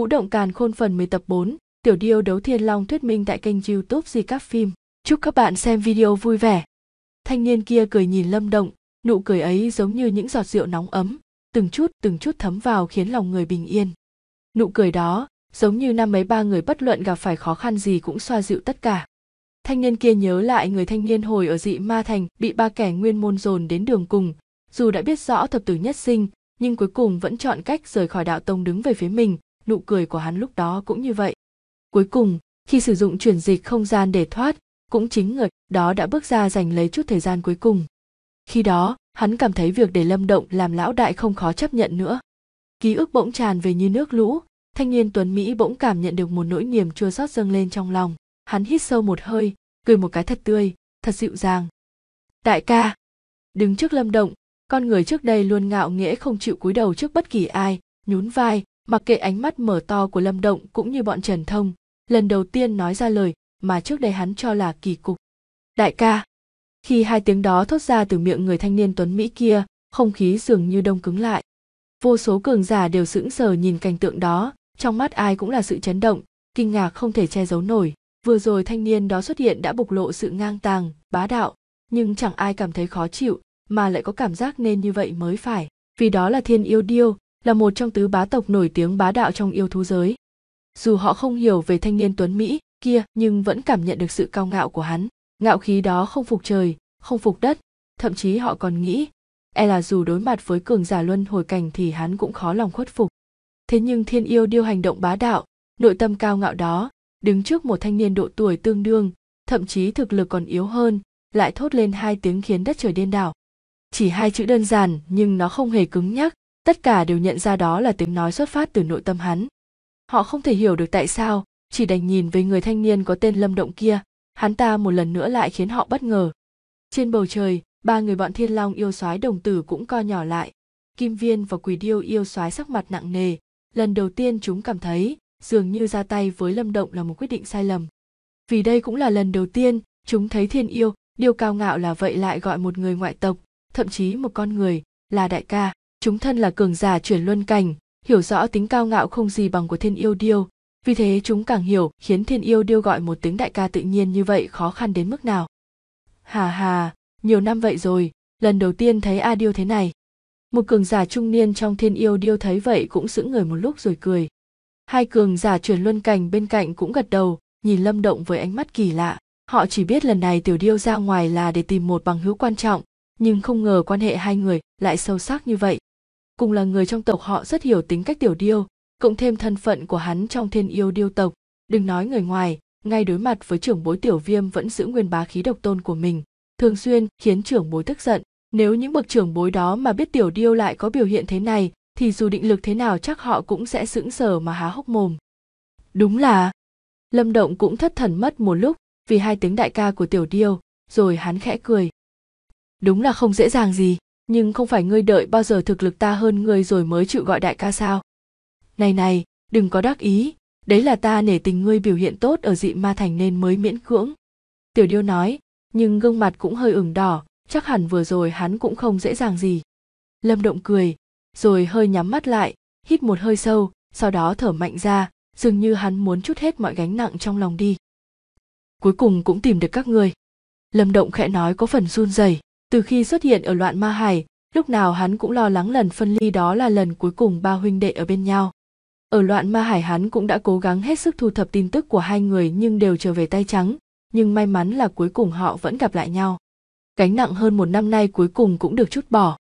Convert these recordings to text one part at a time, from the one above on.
Vũ động càn khôn phần 10 tập 4, Tiểu Điêu đấu Thiên Long thuyết minh tại kênh YouTube Di Các Phim. Chúc các bạn xem video vui vẻ. Thanh niên kia cười nhìn Lâm Động, nụ cười ấy giống như những giọt rượu nóng ấm, từng chút từng chút thấm vào khiến lòng người bình yên. Nụ cười đó, giống như năm mấy ba người bất luận gặp phải khó khăn gì cũng xoa dịu tất cả. Thanh niên kia nhớ lại người thanh niên hồi ở dị ma thành bị ba kẻ nguyên môn dồn đến đường cùng, dù đã biết rõ thập tử nhất sinh, nhưng cuối cùng vẫn chọn cách rời khỏi đạo tông đứng về phía mình, nụ cười của hắn lúc đó cũng như vậy cuối cùng khi sử dụng chuyển dịch không gian để thoát cũng chính người đó đã bước ra giành lấy chút thời gian cuối cùng khi đó hắn cảm thấy việc để lâm động làm lão đại không khó chấp nhận nữa ký ức bỗng tràn về như nước lũ thanh niên tuấn mỹ bỗng cảm nhận được một nỗi niềm chua xót dâng lên trong lòng hắn hít sâu một hơi cười một cái thật tươi thật dịu dàng đại ca đứng trước lâm động con người trước đây luôn ngạo nghễ không chịu cúi đầu trước bất kỳ ai nhún vai mặc kệ ánh mắt mở to của lâm động cũng như bọn trần thông lần đầu tiên nói ra lời mà trước đây hắn cho là kỳ cục đại ca khi hai tiếng đó thốt ra từ miệng người thanh niên tuấn mỹ kia không khí dường như đông cứng lại vô số cường giả đều sững sờ nhìn cảnh tượng đó trong mắt ai cũng là sự chấn động kinh ngạc không thể che giấu nổi vừa rồi thanh niên đó xuất hiện đã bộc lộ sự ngang tàng bá đạo nhưng chẳng ai cảm thấy khó chịu mà lại có cảm giác nên như vậy mới phải vì đó là thiên yêu điêu là một trong tứ bá tộc nổi tiếng bá đạo trong yêu thú giới. Dù họ không hiểu về thanh niên tuấn Mỹ kia nhưng vẫn cảm nhận được sự cao ngạo của hắn. Ngạo khí đó không phục trời, không phục đất, thậm chí họ còn nghĩ, e là dù đối mặt với cường giả luân hồi cảnh thì hắn cũng khó lòng khuất phục. Thế nhưng thiên yêu điêu hành động bá đạo, nội tâm cao ngạo đó, đứng trước một thanh niên độ tuổi tương đương, thậm chí thực lực còn yếu hơn, lại thốt lên hai tiếng khiến đất trời điên đảo. Chỉ hai chữ đơn giản nhưng nó không hề cứng nhắc, tất cả đều nhận ra đó là tiếng nói xuất phát từ nội tâm hắn họ không thể hiểu được tại sao chỉ đành nhìn với người thanh niên có tên lâm động kia hắn ta một lần nữa lại khiến họ bất ngờ trên bầu trời ba người bọn thiên long yêu soái đồng tử cũng co nhỏ lại kim viên và quỳ điêu yêu soái sắc mặt nặng nề lần đầu tiên chúng cảm thấy dường như ra tay với lâm động là một quyết định sai lầm vì đây cũng là lần đầu tiên chúng thấy thiên yêu điều cao ngạo là vậy lại gọi một người ngoại tộc thậm chí một con người là đại ca chúng thân là cường giả chuyển luân cảnh hiểu rõ tính cao ngạo không gì bằng của thiên yêu điêu vì thế chúng càng hiểu khiến thiên yêu điêu gọi một tiếng đại ca tự nhiên như vậy khó khăn đến mức nào hà hà nhiều năm vậy rồi lần đầu tiên thấy a điêu thế này một cường giả trung niên trong thiên yêu điêu thấy vậy cũng sững người một lúc rồi cười hai cường giả chuyển luân cảnh bên cạnh cũng gật đầu nhìn lâm động với ánh mắt kỳ lạ họ chỉ biết lần này tiểu điêu ra ngoài là để tìm một bằng hữu quan trọng nhưng không ngờ quan hệ hai người lại sâu sắc như vậy cùng là người trong tộc họ rất hiểu tính cách tiểu điêu cộng thêm thân phận của hắn trong thiên yêu điêu tộc đừng nói người ngoài ngay đối mặt với trưởng bối tiểu viêm vẫn giữ nguyên bá khí độc tôn của mình thường xuyên khiến trưởng bối tức giận nếu những bậc trưởng bối đó mà biết tiểu điêu lại có biểu hiện thế này thì dù định lực thế nào chắc họ cũng sẽ sững sờ mà há hốc mồm đúng là lâm động cũng thất thần mất một lúc vì hai tiếng đại ca của tiểu điêu rồi hắn khẽ cười đúng là không dễ dàng gì nhưng không phải ngươi đợi bao giờ thực lực ta hơn ngươi rồi mới chịu gọi đại ca sao này này đừng có đắc ý đấy là ta nể tình ngươi biểu hiện tốt ở dị ma thành nên mới miễn cưỡng tiểu điêu nói nhưng gương mặt cũng hơi ửng đỏ chắc hẳn vừa rồi hắn cũng không dễ dàng gì lâm động cười rồi hơi nhắm mắt lại hít một hơi sâu sau đó thở mạnh ra dường như hắn muốn chút hết mọi gánh nặng trong lòng đi cuối cùng cũng tìm được các ngươi lâm động khẽ nói có phần run rẩy từ khi xuất hiện ở loạn ma hải lúc nào hắn cũng lo lắng lần phân ly đó là lần cuối cùng ba huynh đệ ở bên nhau ở loạn ma hải hắn cũng đã cố gắng hết sức thu thập tin tức của hai người nhưng đều trở về tay trắng nhưng may mắn là cuối cùng họ vẫn gặp lại nhau gánh nặng hơn một năm nay cuối cùng cũng được chút bỏ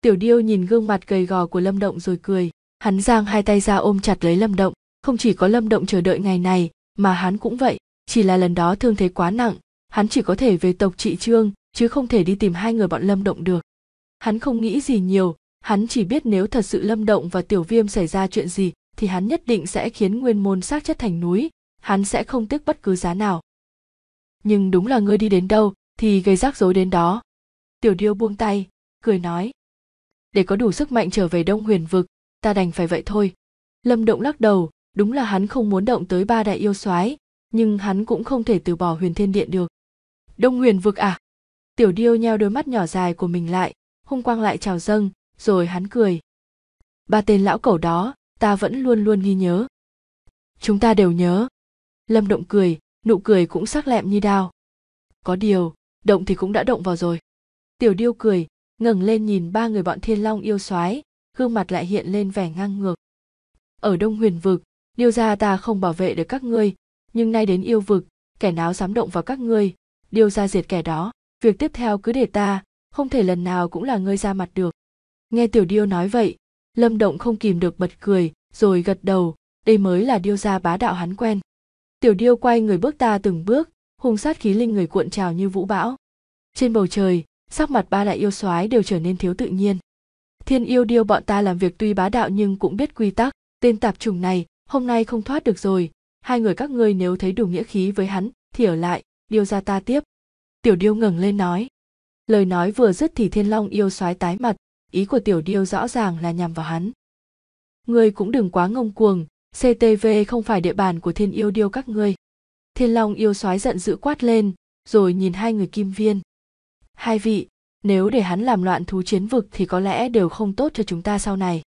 tiểu điêu nhìn gương mặt gầy gò của lâm động rồi cười hắn giang hai tay ra ôm chặt lấy lâm động không chỉ có lâm động chờ đợi ngày này mà hắn cũng vậy chỉ là lần đó thương thế quá nặng hắn chỉ có thể về tộc trị trương chứ không thể đi tìm hai người bọn lâm động được hắn không nghĩ gì nhiều hắn chỉ biết nếu thật sự lâm động và tiểu viêm xảy ra chuyện gì thì hắn nhất định sẽ khiến nguyên môn xác chất thành núi hắn sẽ không tiếc bất cứ giá nào nhưng đúng là ngươi đi đến đâu thì gây rắc rối đến đó tiểu điêu buông tay cười nói để có đủ sức mạnh trở về đông huyền vực ta đành phải vậy thôi lâm động lắc đầu đúng là hắn không muốn động tới ba đại yêu soái nhưng hắn cũng không thể từ bỏ huyền thiên điện được đông huyền vực à tiểu điêu nheo đôi mắt nhỏ dài của mình lại hung quang lại trào dâng rồi hắn cười ba tên lão cẩu đó ta vẫn luôn luôn ghi nhớ chúng ta đều nhớ lâm động cười nụ cười cũng sắc lẹm như đao có điều động thì cũng đã động vào rồi tiểu điêu cười ngẩng lên nhìn ba người bọn thiên long yêu soái gương mặt lại hiện lên vẻ ngang ngược ở đông huyền vực điêu gia ta không bảo vệ được các ngươi nhưng nay đến yêu vực kẻ nào dám động vào các ngươi điêu gia diệt kẻ đó việc tiếp theo cứ để ta không thể lần nào cũng là ngươi ra mặt được nghe tiểu điêu nói vậy lâm động không kìm được bật cười rồi gật đầu đây mới là điêu gia bá đạo hắn quen tiểu điêu quay người bước ta từng bước hung sát khí linh người cuộn trào như vũ bão trên bầu trời sắc mặt ba đại yêu soái đều trở nên thiếu tự nhiên thiên yêu điêu bọn ta làm việc tuy bá đạo nhưng cũng biết quy tắc tên tạp trùng này hôm nay không thoát được rồi hai người các ngươi nếu thấy đủ nghĩa khí với hắn thì ở lại điêu ra ta tiếp tiểu điêu ngừng lên nói lời nói vừa dứt thì thiên long yêu soái tái mặt ý của tiểu điêu rõ ràng là nhằm vào hắn ngươi cũng đừng quá ngông cuồng ctv không phải địa bàn của thiên yêu điêu các ngươi thiên long yêu soái giận dữ quát lên rồi nhìn hai người kim viên hai vị nếu để hắn làm loạn thú chiến vực thì có lẽ đều không tốt cho chúng ta sau này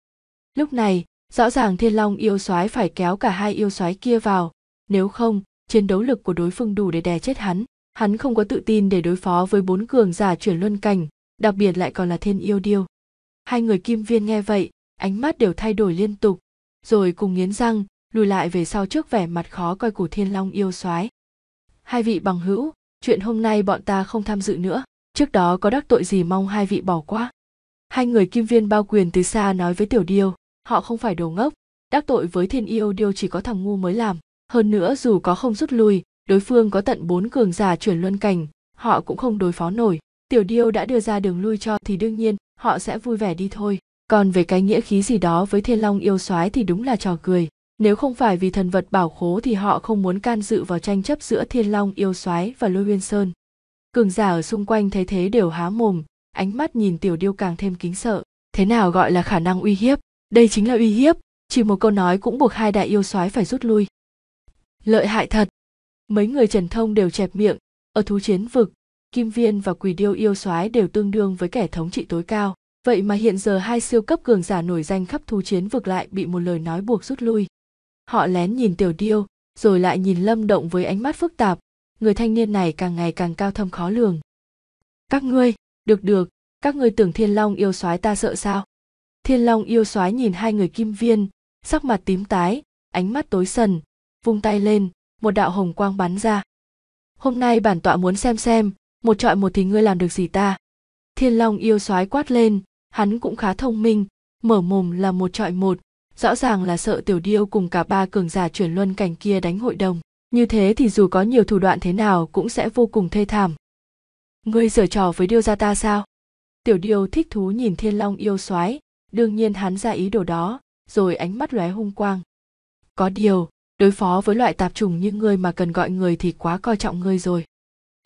lúc này rõ ràng thiên long yêu soái phải kéo cả hai yêu soái kia vào nếu không chiến đấu lực của đối phương đủ để đè chết hắn Hắn không có tự tin để đối phó với bốn cường giả chuyển luân cảnh, đặc biệt lại còn là thiên yêu điêu. Hai người kim viên nghe vậy, ánh mắt đều thay đổi liên tục, rồi cùng nghiến răng, lùi lại về sau trước vẻ mặt khó coi của thiên long yêu soái. Hai vị bằng hữu, chuyện hôm nay bọn ta không tham dự nữa, trước đó có đắc tội gì mong hai vị bỏ qua. Hai người kim viên bao quyền từ xa nói với tiểu điêu, họ không phải đồ ngốc, đắc tội với thiên yêu điêu chỉ có thằng ngu mới làm hơn nữa dù có không rút lui đối phương có tận bốn cường giả chuyển luân cảnh họ cũng không đối phó nổi tiểu điêu đã đưa ra đường lui cho thì đương nhiên họ sẽ vui vẻ đi thôi còn về cái nghĩa khí gì đó với thiên long yêu soái thì đúng là trò cười nếu không phải vì thần vật bảo khố thì họ không muốn can dự vào tranh chấp giữa thiên long yêu soái và lôi nguyên sơn cường giả ở xung quanh thấy thế đều há mồm ánh mắt nhìn tiểu điêu càng thêm kính sợ thế nào gọi là khả năng uy hiếp đây chính là uy hiếp chỉ một câu nói cũng buộc hai đại yêu soái phải rút lui lợi hại thật mấy người trần thông đều chẹp miệng ở thú chiến vực kim viên và quỷ điêu yêu soái đều tương đương với kẻ thống trị tối cao vậy mà hiện giờ hai siêu cấp cường giả nổi danh khắp thú chiến vực lại bị một lời nói buộc rút lui họ lén nhìn tiểu điêu rồi lại nhìn lâm động với ánh mắt phức tạp người thanh niên này càng ngày càng cao thâm khó lường các ngươi được được các ngươi tưởng thiên long yêu soái ta sợ sao thiên long yêu soái nhìn hai người kim viên sắc mặt tím tái ánh mắt tối sần vung tay lên một đạo hồng quang bắn ra hôm nay bản tọa muốn xem xem một trọi một thì ngươi làm được gì ta thiên long yêu soái quát lên hắn cũng khá thông minh mở mồm là một trọi một rõ ràng là sợ tiểu điêu cùng cả ba cường giả chuyển luân cảnh kia đánh hội đồng như thế thì dù có nhiều thủ đoạn thế nào cũng sẽ vô cùng thê thảm ngươi giở trò với điêu gia ta sao tiểu điêu thích thú nhìn thiên long yêu soái đương nhiên hắn ra ý đồ đó rồi ánh mắt lóe hung quang có điều đối phó với loại tạp trùng như ngươi mà cần gọi người thì quá coi trọng ngươi rồi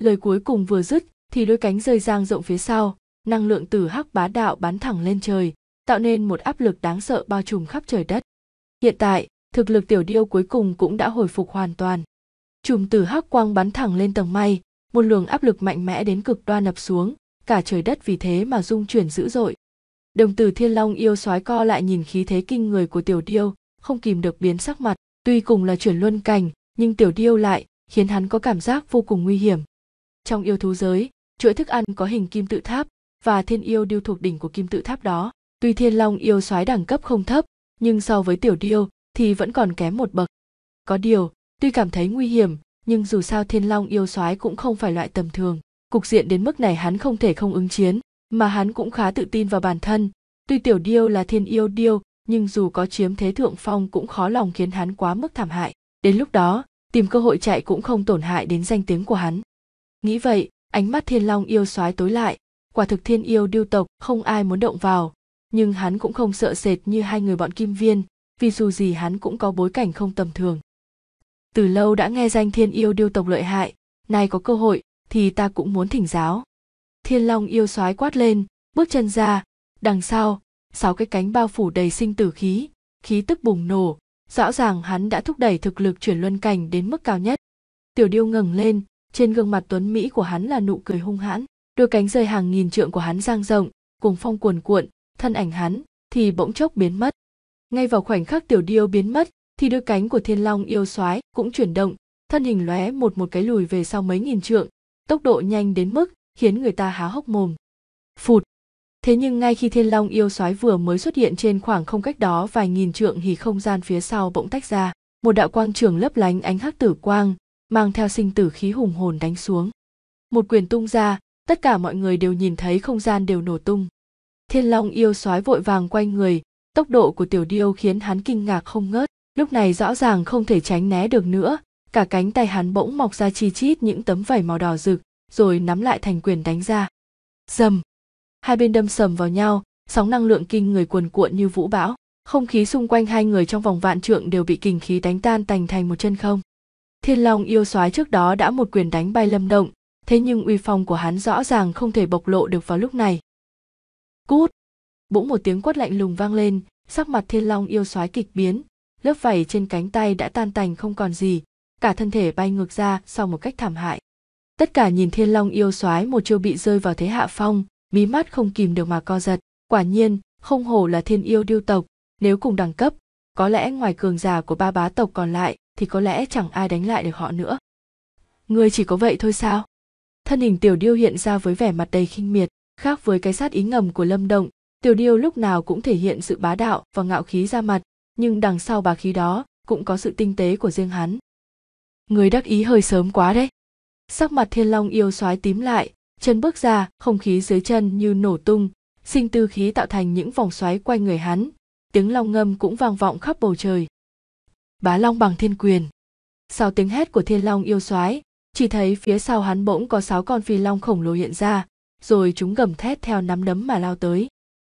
lời cuối cùng vừa dứt thì đôi cánh rơi giang rộng phía sau năng lượng từ hắc bá đạo bắn thẳng lên trời tạo nên một áp lực đáng sợ bao trùm khắp trời đất hiện tại thực lực tiểu điêu cuối cùng cũng đã hồi phục hoàn toàn chùm từ hắc quang bắn thẳng lên tầng mây một luồng áp lực mạnh mẽ đến cực đoan ập xuống cả trời đất vì thế mà rung chuyển dữ dội đồng tử thiên long yêu soái co lại nhìn khí thế kinh người của tiểu điêu không kìm được biến sắc mặt tuy cùng là chuyển luân cảnh nhưng tiểu điêu lại khiến hắn có cảm giác vô cùng nguy hiểm trong yêu thú giới chuỗi thức ăn có hình kim tự tháp và thiên yêu điêu thuộc đỉnh của kim tự tháp đó tuy thiên long yêu soái đẳng cấp không thấp nhưng so với tiểu điêu thì vẫn còn kém một bậc có điều tuy cảm thấy nguy hiểm nhưng dù sao thiên long yêu soái cũng không phải loại tầm thường cục diện đến mức này hắn không thể không ứng chiến mà hắn cũng khá tự tin vào bản thân tuy tiểu điêu là thiên yêu điêu nhưng dù có chiếm thế thượng phong cũng khó lòng khiến hắn quá mức thảm hại đến lúc đó tìm cơ hội chạy cũng không tổn hại đến danh tiếng của hắn nghĩ vậy ánh mắt thiên long yêu soái tối lại quả thực thiên yêu điêu tộc không ai muốn động vào nhưng hắn cũng không sợ sệt như hai người bọn kim viên vì dù gì hắn cũng có bối cảnh không tầm thường từ lâu đã nghe danh thiên yêu điêu tộc lợi hại nay có cơ hội thì ta cũng muốn thỉnh giáo thiên long yêu soái quát lên bước chân ra đằng sau sáu cái cánh bao phủ đầy sinh tử khí khí tức bùng nổ rõ ràng hắn đã thúc đẩy thực lực chuyển luân cảnh đến mức cao nhất tiểu điêu ngẩng lên trên gương mặt tuấn mỹ của hắn là nụ cười hung hãn đôi cánh rơi hàng nghìn trượng của hắn giang rộng cùng phong cuồn cuộn thân ảnh hắn thì bỗng chốc biến mất ngay vào khoảnh khắc tiểu điêu biến mất thì đôi cánh của thiên long yêu soái cũng chuyển động thân hình lóe một một cái lùi về sau mấy nghìn trượng tốc độ nhanh đến mức khiến người ta há hốc mồm phụt Thế nhưng ngay khi thiên long yêu soái vừa mới xuất hiện trên khoảng không cách đó vài nghìn trượng thì không gian phía sau bỗng tách ra, một đạo quang trường lấp lánh ánh hắc tử quang, mang theo sinh tử khí hùng hồn đánh xuống. Một quyền tung ra, tất cả mọi người đều nhìn thấy không gian đều nổ tung. Thiên long yêu soái vội vàng quay người, tốc độ của tiểu điêu khiến hắn kinh ngạc không ngớt, lúc này rõ ràng không thể tránh né được nữa, cả cánh tay hắn bỗng mọc ra chi chít những tấm vảy màu đỏ rực, rồi nắm lại thành quyền đánh ra. Dầm! hai bên đâm sầm vào nhau sóng năng lượng kinh người cuồn cuộn như vũ bão không khí xung quanh hai người trong vòng vạn trượng đều bị kình khí đánh tan tành thành một chân không thiên long yêu soái trước đó đã một quyền đánh bay lâm động thế nhưng uy phong của hắn rõ ràng không thể bộc lộ được vào lúc này cút bỗng một tiếng quất lạnh lùng vang lên sắc mặt thiên long yêu soái kịch biến lớp vảy trên cánh tay đã tan tành không còn gì cả thân thể bay ngược ra sau một cách thảm hại tất cả nhìn thiên long yêu soái một chiêu bị rơi vào thế hạ phong mí mắt không kìm được mà co giật quả nhiên không hổ là thiên yêu điêu tộc nếu cùng đẳng cấp có lẽ ngoài cường giả của ba bá tộc còn lại thì có lẽ chẳng ai đánh lại được họ nữa ngươi chỉ có vậy thôi sao thân hình tiểu điêu hiện ra với vẻ mặt đầy khinh miệt khác với cái sát ý ngầm của lâm động tiểu điêu lúc nào cũng thể hiện sự bá đạo và ngạo khí ra mặt nhưng đằng sau bá khí đó cũng có sự tinh tế của riêng hắn người đắc ý hơi sớm quá đấy sắc mặt thiên long yêu soái tím lại chân bước ra không khí dưới chân như nổ tung sinh tư khí tạo thành những vòng xoáy quanh người hắn tiếng long ngâm cũng vang vọng khắp bầu trời bá long bằng thiên quyền sau tiếng hét của thiên long yêu soái chỉ thấy phía sau hắn bỗng có sáu con phi long khổng lồ hiện ra rồi chúng gầm thét theo nắm đấm mà lao tới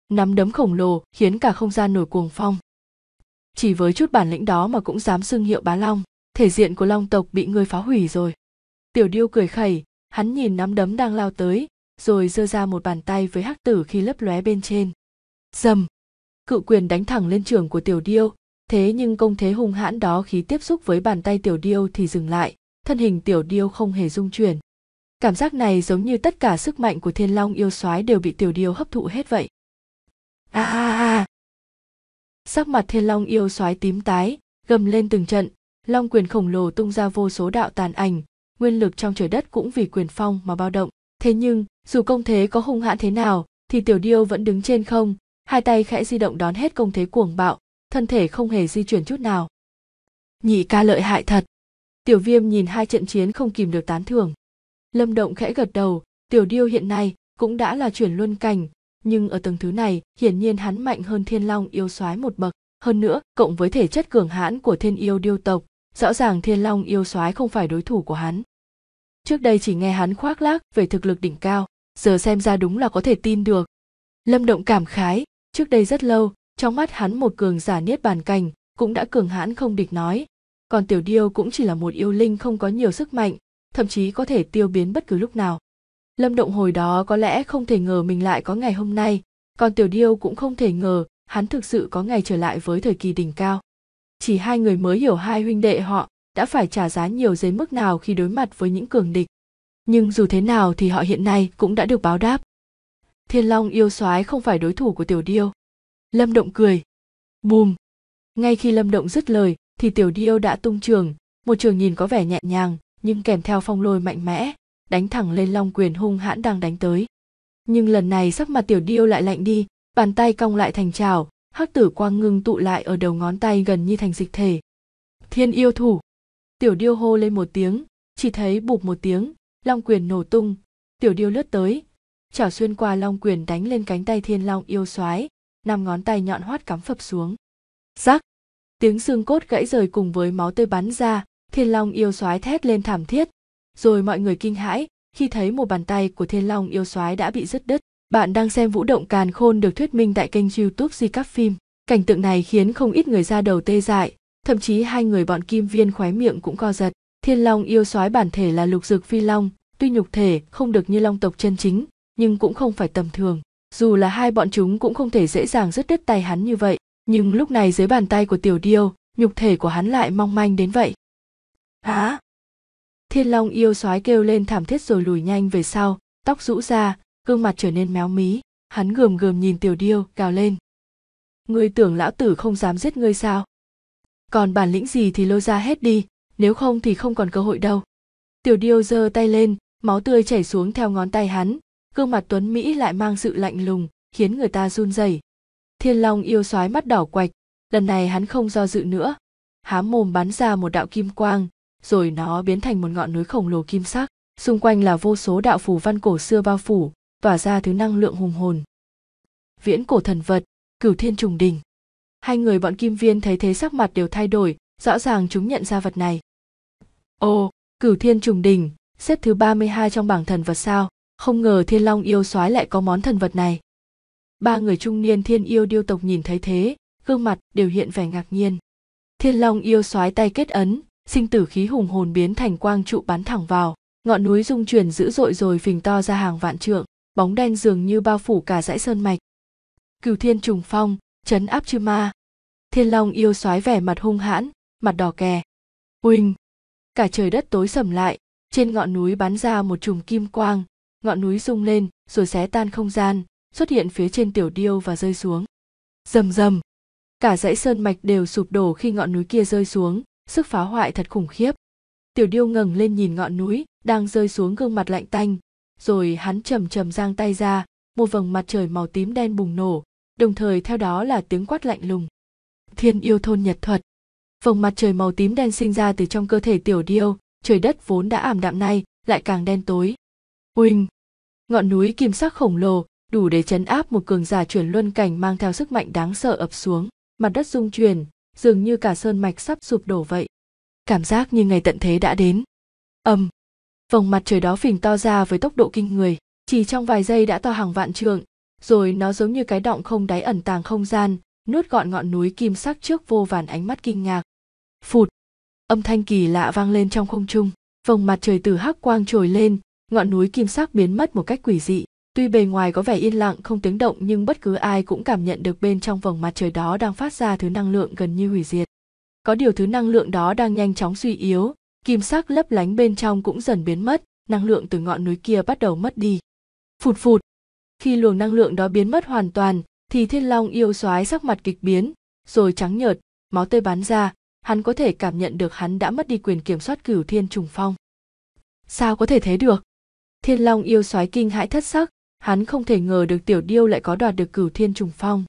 nắm đấm khổng lồ khiến cả không gian nổi cuồng phong chỉ với chút bản lĩnh đó mà cũng dám xưng hiệu bá long thể diện của long tộc bị ngươi phá hủy rồi tiểu điêu cười khẩy hắn nhìn nắm đấm đang lao tới rồi giơ ra một bàn tay với hắc tử khi lấp lóe bên trên dầm cự quyền đánh thẳng lên trường của tiểu điêu thế nhưng công thế hung hãn đó khi tiếp xúc với bàn tay tiểu điêu thì dừng lại thân hình tiểu điêu không hề rung chuyển cảm giác này giống như tất cả sức mạnh của thiên long yêu soái đều bị tiểu điêu hấp thụ hết vậy a a a sắc mặt thiên long yêu soái tím tái gầm lên từng trận long quyền khổng lồ tung ra vô số đạo tàn ảnh nguyên lực trong trời đất cũng vì quyền phong mà bao động thế nhưng dù công thế có hung hãn thế nào thì tiểu điêu vẫn đứng trên không hai tay khẽ di động đón hết công thế cuồng bạo thân thể không hề di chuyển chút nào nhị ca lợi hại thật tiểu viêm nhìn hai trận chiến không kìm được tán thưởng lâm động khẽ gật đầu tiểu điêu hiện nay cũng đã là chuyển luân cảnh nhưng ở tầng thứ này hiển nhiên hắn mạnh hơn thiên long yêu soái một bậc hơn nữa cộng với thể chất cường hãn của thiên yêu điêu tộc rõ ràng thiên long yêu soái không phải đối thủ của hắn trước đây chỉ nghe hắn khoác lác về thực lực đỉnh cao giờ xem ra đúng là có thể tin được lâm động cảm khái trước đây rất lâu trong mắt hắn một cường giả niết bàn cảnh cũng đã cường hãn không địch nói còn tiểu điêu cũng chỉ là một yêu linh không có nhiều sức mạnh thậm chí có thể tiêu biến bất cứ lúc nào lâm động hồi đó có lẽ không thể ngờ mình lại có ngày hôm nay còn tiểu điêu cũng không thể ngờ hắn thực sự có ngày trở lại với thời kỳ đỉnh cao chỉ hai người mới hiểu hai huynh đệ họ đã phải trả giá nhiều dưới mức nào khi đối mặt với những cường địch nhưng dù thế nào thì họ hiện nay cũng đã được báo đáp thiên long yêu soái không phải đối thủ của tiểu điêu lâm động cười bùm ngay khi lâm động dứt lời thì tiểu điêu đã tung trường một trường nhìn có vẻ nhẹ nhàng nhưng kèm theo phong lôi mạnh mẽ đánh thẳng lên long quyền hung hãn đang đánh tới nhưng lần này sắc mặt tiểu điêu lại lạnh đi bàn tay cong lại thành trào hắc tử quang ngưng tụ lại ở đầu ngón tay gần như thành dịch thể thiên yêu thủ tiểu điêu hô lên một tiếng chỉ thấy bụp một tiếng long quyền nổ tung tiểu điêu lướt tới chảo xuyên qua long quyền đánh lên cánh tay thiên long yêu soái năm ngón tay nhọn hoắt cắm phập xuống rắc tiếng xương cốt gãy rời cùng với máu tươi bắn ra thiên long yêu soái thét lên thảm thiết rồi mọi người kinh hãi khi thấy một bàn tay của thiên long yêu soái đã bị rứt đứt bạn đang xem vũ động càn khôn được thuyết minh tại kênh youtube di các phim cảnh tượng này khiến không ít người ra đầu tê dại thậm chí hai người bọn kim viên khóe miệng cũng co giật thiên long yêu soái bản thể là lục dực phi long tuy nhục thể không được như long tộc chân chính nhưng cũng không phải tầm thường dù là hai bọn chúng cũng không thể dễ dàng dứt đứt tay hắn như vậy nhưng lúc này dưới bàn tay của tiểu điêu nhục thể của hắn lại mong manh đến vậy hả thiên long yêu soái kêu lên thảm thiết rồi lùi nhanh về sau tóc rũ ra gương mặt trở nên méo mí hắn gườm gườm nhìn tiểu điêu cào lên ngươi tưởng lão tử không dám giết ngươi sao còn bản lĩnh gì thì lôi ra hết đi nếu không thì không còn cơ hội đâu tiểu điêu giơ tay lên máu tươi chảy xuống theo ngón tay hắn gương mặt tuấn mỹ lại mang sự lạnh lùng khiến người ta run rẩy thiên long yêu soái mắt đỏ quạch lần này hắn không do dự nữa há mồm bắn ra một đạo kim quang rồi nó biến thành một ngọn núi khổng lồ kim sắc xung quanh là vô số đạo phủ văn cổ xưa bao phủ tỏa ra thứ năng lượng hùng hồn viễn cổ thần vật cửu thiên trùng đỉnh hai người bọn kim viên thấy thế sắc mặt đều thay đổi rõ ràng chúng nhận ra vật này ồ cửu thiên trùng đỉnh xếp thứ 32 trong bảng thần vật sao không ngờ thiên long yêu soái lại có món thần vật này ba người trung niên thiên yêu điêu tộc nhìn thấy thế gương mặt đều hiện vẻ ngạc nhiên thiên long yêu soái tay kết ấn sinh tử khí hùng hồn biến thành quang trụ bắn thẳng vào ngọn núi rung chuyển dữ dội rồi phình to ra hàng vạn trượng bóng đen dường như bao phủ cả dãy sơn mạch cửu thiên trùng phong chấn áp chư ma thiên long yêu soái vẻ mặt hung hãn mặt đỏ kè huỳnh cả trời đất tối sầm lại trên ngọn núi bắn ra một chùm kim quang ngọn núi rung lên rồi xé tan không gian xuất hiện phía trên tiểu điêu và rơi xuống rầm rầm cả dãy sơn mạch đều sụp đổ khi ngọn núi kia rơi xuống sức phá hoại thật khủng khiếp tiểu điêu ngẩng lên nhìn ngọn núi đang rơi xuống gương mặt lạnh tanh rồi hắn chầm chầm giang tay ra một vầng mặt trời màu tím đen bùng nổ đồng thời theo đó là tiếng quát lạnh lùng thiên yêu thôn nhật thuật vòng mặt trời màu tím đen sinh ra từ trong cơ thể tiểu điêu trời đất vốn đã ảm đạm nay lại càng đen tối uỳnh ngọn núi kim sắc khổng lồ đủ để chấn áp một cường giả chuyển luân cảnh mang theo sức mạnh đáng sợ ập xuống mặt đất rung chuyển dường như cả sơn mạch sắp sụp đổ vậy cảm giác như ngày tận thế đã đến ầm um, vòng mặt trời đó phình to ra với tốc độ kinh người chỉ trong vài giây đã to hàng vạn trượng rồi nó giống như cái động không đáy ẩn tàng không gian nuốt gọn ngọn núi kim sắc trước vô vàn ánh mắt kinh ngạc phụt âm thanh kỳ lạ vang lên trong không trung vòng mặt trời từ hắc quang trồi lên ngọn núi kim sắc biến mất một cách quỷ dị tuy bề ngoài có vẻ yên lặng không tiếng động nhưng bất cứ ai cũng cảm nhận được bên trong vòng mặt trời đó đang phát ra thứ năng lượng gần như hủy diệt có điều thứ năng lượng đó đang nhanh chóng suy yếu kim sắc lấp lánh bên trong cũng dần biến mất năng lượng từ ngọn núi kia bắt đầu mất đi phụt phụt khi luồng năng lượng đó biến mất hoàn toàn thì thiên long yêu soái sắc mặt kịch biến rồi trắng nhợt máu tươi bắn ra hắn có thể cảm nhận được hắn đã mất đi quyền kiểm soát cửu thiên trùng phong sao có thể thế được thiên long yêu soái kinh hãi thất sắc hắn không thể ngờ được tiểu điêu lại có đoạt được cửu thiên trùng phong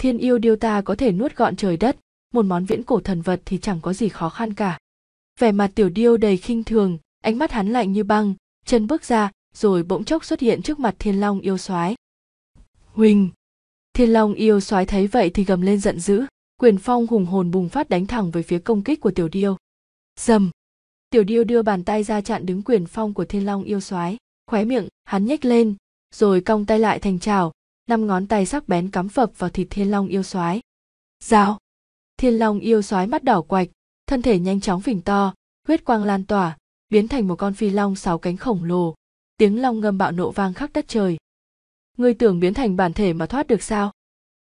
thiên yêu điêu ta có thể nuốt gọn trời đất một món viễn cổ thần vật thì chẳng có gì khó khăn cả vẻ mặt tiểu điêu đầy khinh thường ánh mắt hắn lạnh như băng chân bước ra rồi bỗng chốc xuất hiện trước mặt thiên long yêu soái huỳnh thiên long yêu soái thấy vậy thì gầm lên giận dữ quyền phong hùng hồn bùng phát đánh thẳng về phía công kích của tiểu điêu dầm tiểu điêu đưa bàn tay ra chặn đứng quyền phong của thiên long yêu soái khóe miệng hắn nhếch lên rồi cong tay lại thành chảo năm ngón tay sắc bén cắm phập vào thịt thiên long yêu soái dao thiên long yêu soái mắt đỏ quạch thân thể nhanh chóng phình to huyết quang lan tỏa biến thành một con phi long sáu cánh khổng lồ tiếng long ngâm bạo nộ vang khắp đất trời ngươi tưởng biến thành bản thể mà thoát được sao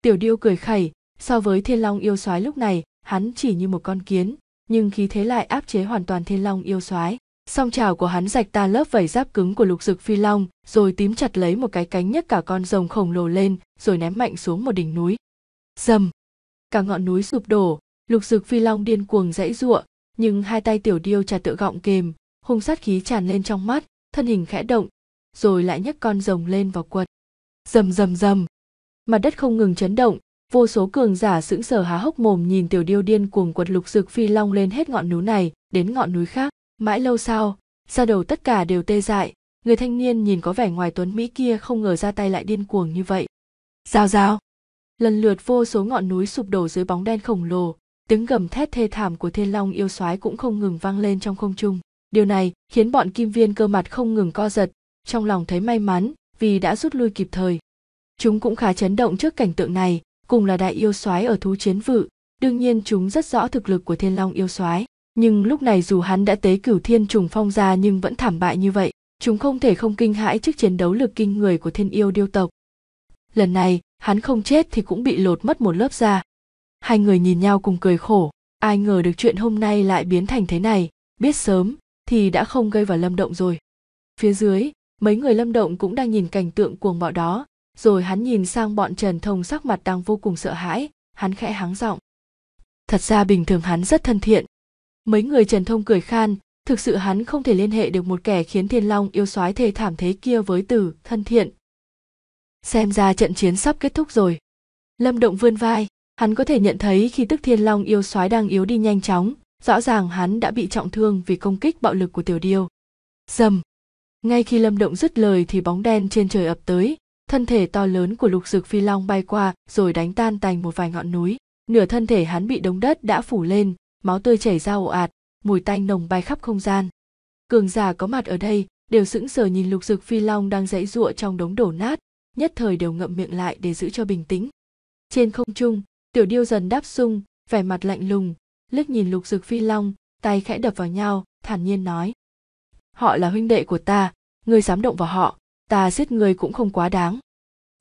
tiểu điêu cười khẩy so với thiên long yêu soái lúc này hắn chỉ như một con kiến nhưng khí thế lại áp chế hoàn toàn thiên long yêu soái song trào của hắn rạch tan lớp vảy giáp cứng của lục dực phi long rồi tím chặt lấy một cái cánh nhấc cả con rồng khổng lồ lên rồi ném mạnh xuống một đỉnh núi dầm cả ngọn núi sụp đổ lục dực phi long điên cuồng dãy giụa nhưng hai tay tiểu điêu chặt tựa gọng kềm hung sát khí tràn lên trong mắt thân hình khẽ động rồi lại nhấc con rồng lên vào quật rầm rầm rầm mặt đất không ngừng chấn động vô số cường giả sững sờ há hốc mồm nhìn tiểu điêu điên cuồng quật lục dực phi long lên hết ngọn núi này đến ngọn núi khác mãi lâu sau ra đầu tất cả đều tê dại người thanh niên nhìn có vẻ ngoài tuấn mỹ kia không ngờ ra tay lại điên cuồng như vậy giao giao lần lượt vô số ngọn núi sụp đổ dưới bóng đen khổng lồ tiếng gầm thét thê thảm của thiên long yêu soái cũng không ngừng vang lên trong không trung điều này khiến bọn kim viên cơ mặt không ngừng co giật trong lòng thấy may mắn vì đã rút lui kịp thời chúng cũng khá chấn động trước cảnh tượng này cùng là đại yêu soái ở thú chiến vự đương nhiên chúng rất rõ thực lực của thiên long yêu soái nhưng lúc này dù hắn đã tế cửu thiên trùng phong ra nhưng vẫn thảm bại như vậy chúng không thể không kinh hãi trước chiến đấu lực kinh người của thiên yêu điêu tộc lần này hắn không chết thì cũng bị lột mất một lớp da hai người nhìn nhau cùng cười khổ ai ngờ được chuyện hôm nay lại biến thành thế này biết sớm thì đã không gây vào lâm động rồi phía dưới mấy người lâm động cũng đang nhìn cảnh tượng cuồng bạo đó rồi hắn nhìn sang bọn trần thông sắc mặt đang vô cùng sợ hãi hắn khẽ háng giọng thật ra bình thường hắn rất thân thiện mấy người trần thông cười khan thực sự hắn không thể liên hệ được một kẻ khiến thiên long yêu soái thê thảm thế kia với từ thân thiện xem ra trận chiến sắp kết thúc rồi lâm động vươn vai hắn có thể nhận thấy khi tức thiên long yêu soái đang yếu đi nhanh chóng rõ ràng hắn đã bị trọng thương vì công kích bạo lực của tiểu điêu dầm ngay khi lâm động dứt lời thì bóng đen trên trời ập tới thân thể to lớn của lục dực phi long bay qua rồi đánh tan tành một vài ngọn núi nửa thân thể hắn bị đống đất đã phủ lên máu tươi chảy ra ồ ạt mùi tanh nồng bay khắp không gian cường giả có mặt ở đây đều sững sờ nhìn lục dực phi long đang dãy giụa trong đống đổ nát nhất thời đều ngậm miệng lại để giữ cho bình tĩnh trên không trung tiểu điêu dần đáp sung vẻ mặt lạnh lùng liếc nhìn lục dực phi long tay khẽ đập vào nhau thản nhiên nói họ là huynh đệ của ta ngươi dám động vào họ ta giết ngươi cũng không quá đáng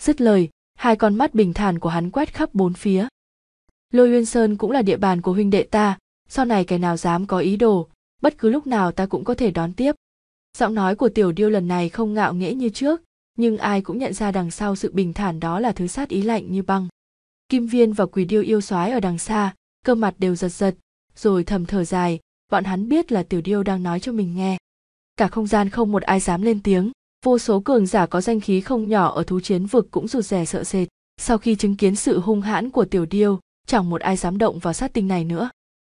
dứt lời hai con mắt bình thản của hắn quét khắp bốn phía lôi uyên sơn cũng là địa bàn của huynh đệ ta sau này kẻ nào dám có ý đồ bất cứ lúc nào ta cũng có thể đón tiếp giọng nói của tiểu điêu lần này không ngạo nghễ như trước nhưng ai cũng nhận ra đằng sau sự bình thản đó là thứ sát ý lạnh như băng kim viên và quỳ điêu yêu soái ở đằng xa cơ mặt đều giật giật rồi thầm thở dài bọn hắn biết là tiểu điêu đang nói cho mình nghe cả không gian không một ai dám lên tiếng vô số cường giả có danh khí không nhỏ ở thú chiến vực cũng rụt rè sợ sệt sau khi chứng kiến sự hung hãn của tiểu điêu chẳng một ai dám động vào sát tinh này nữa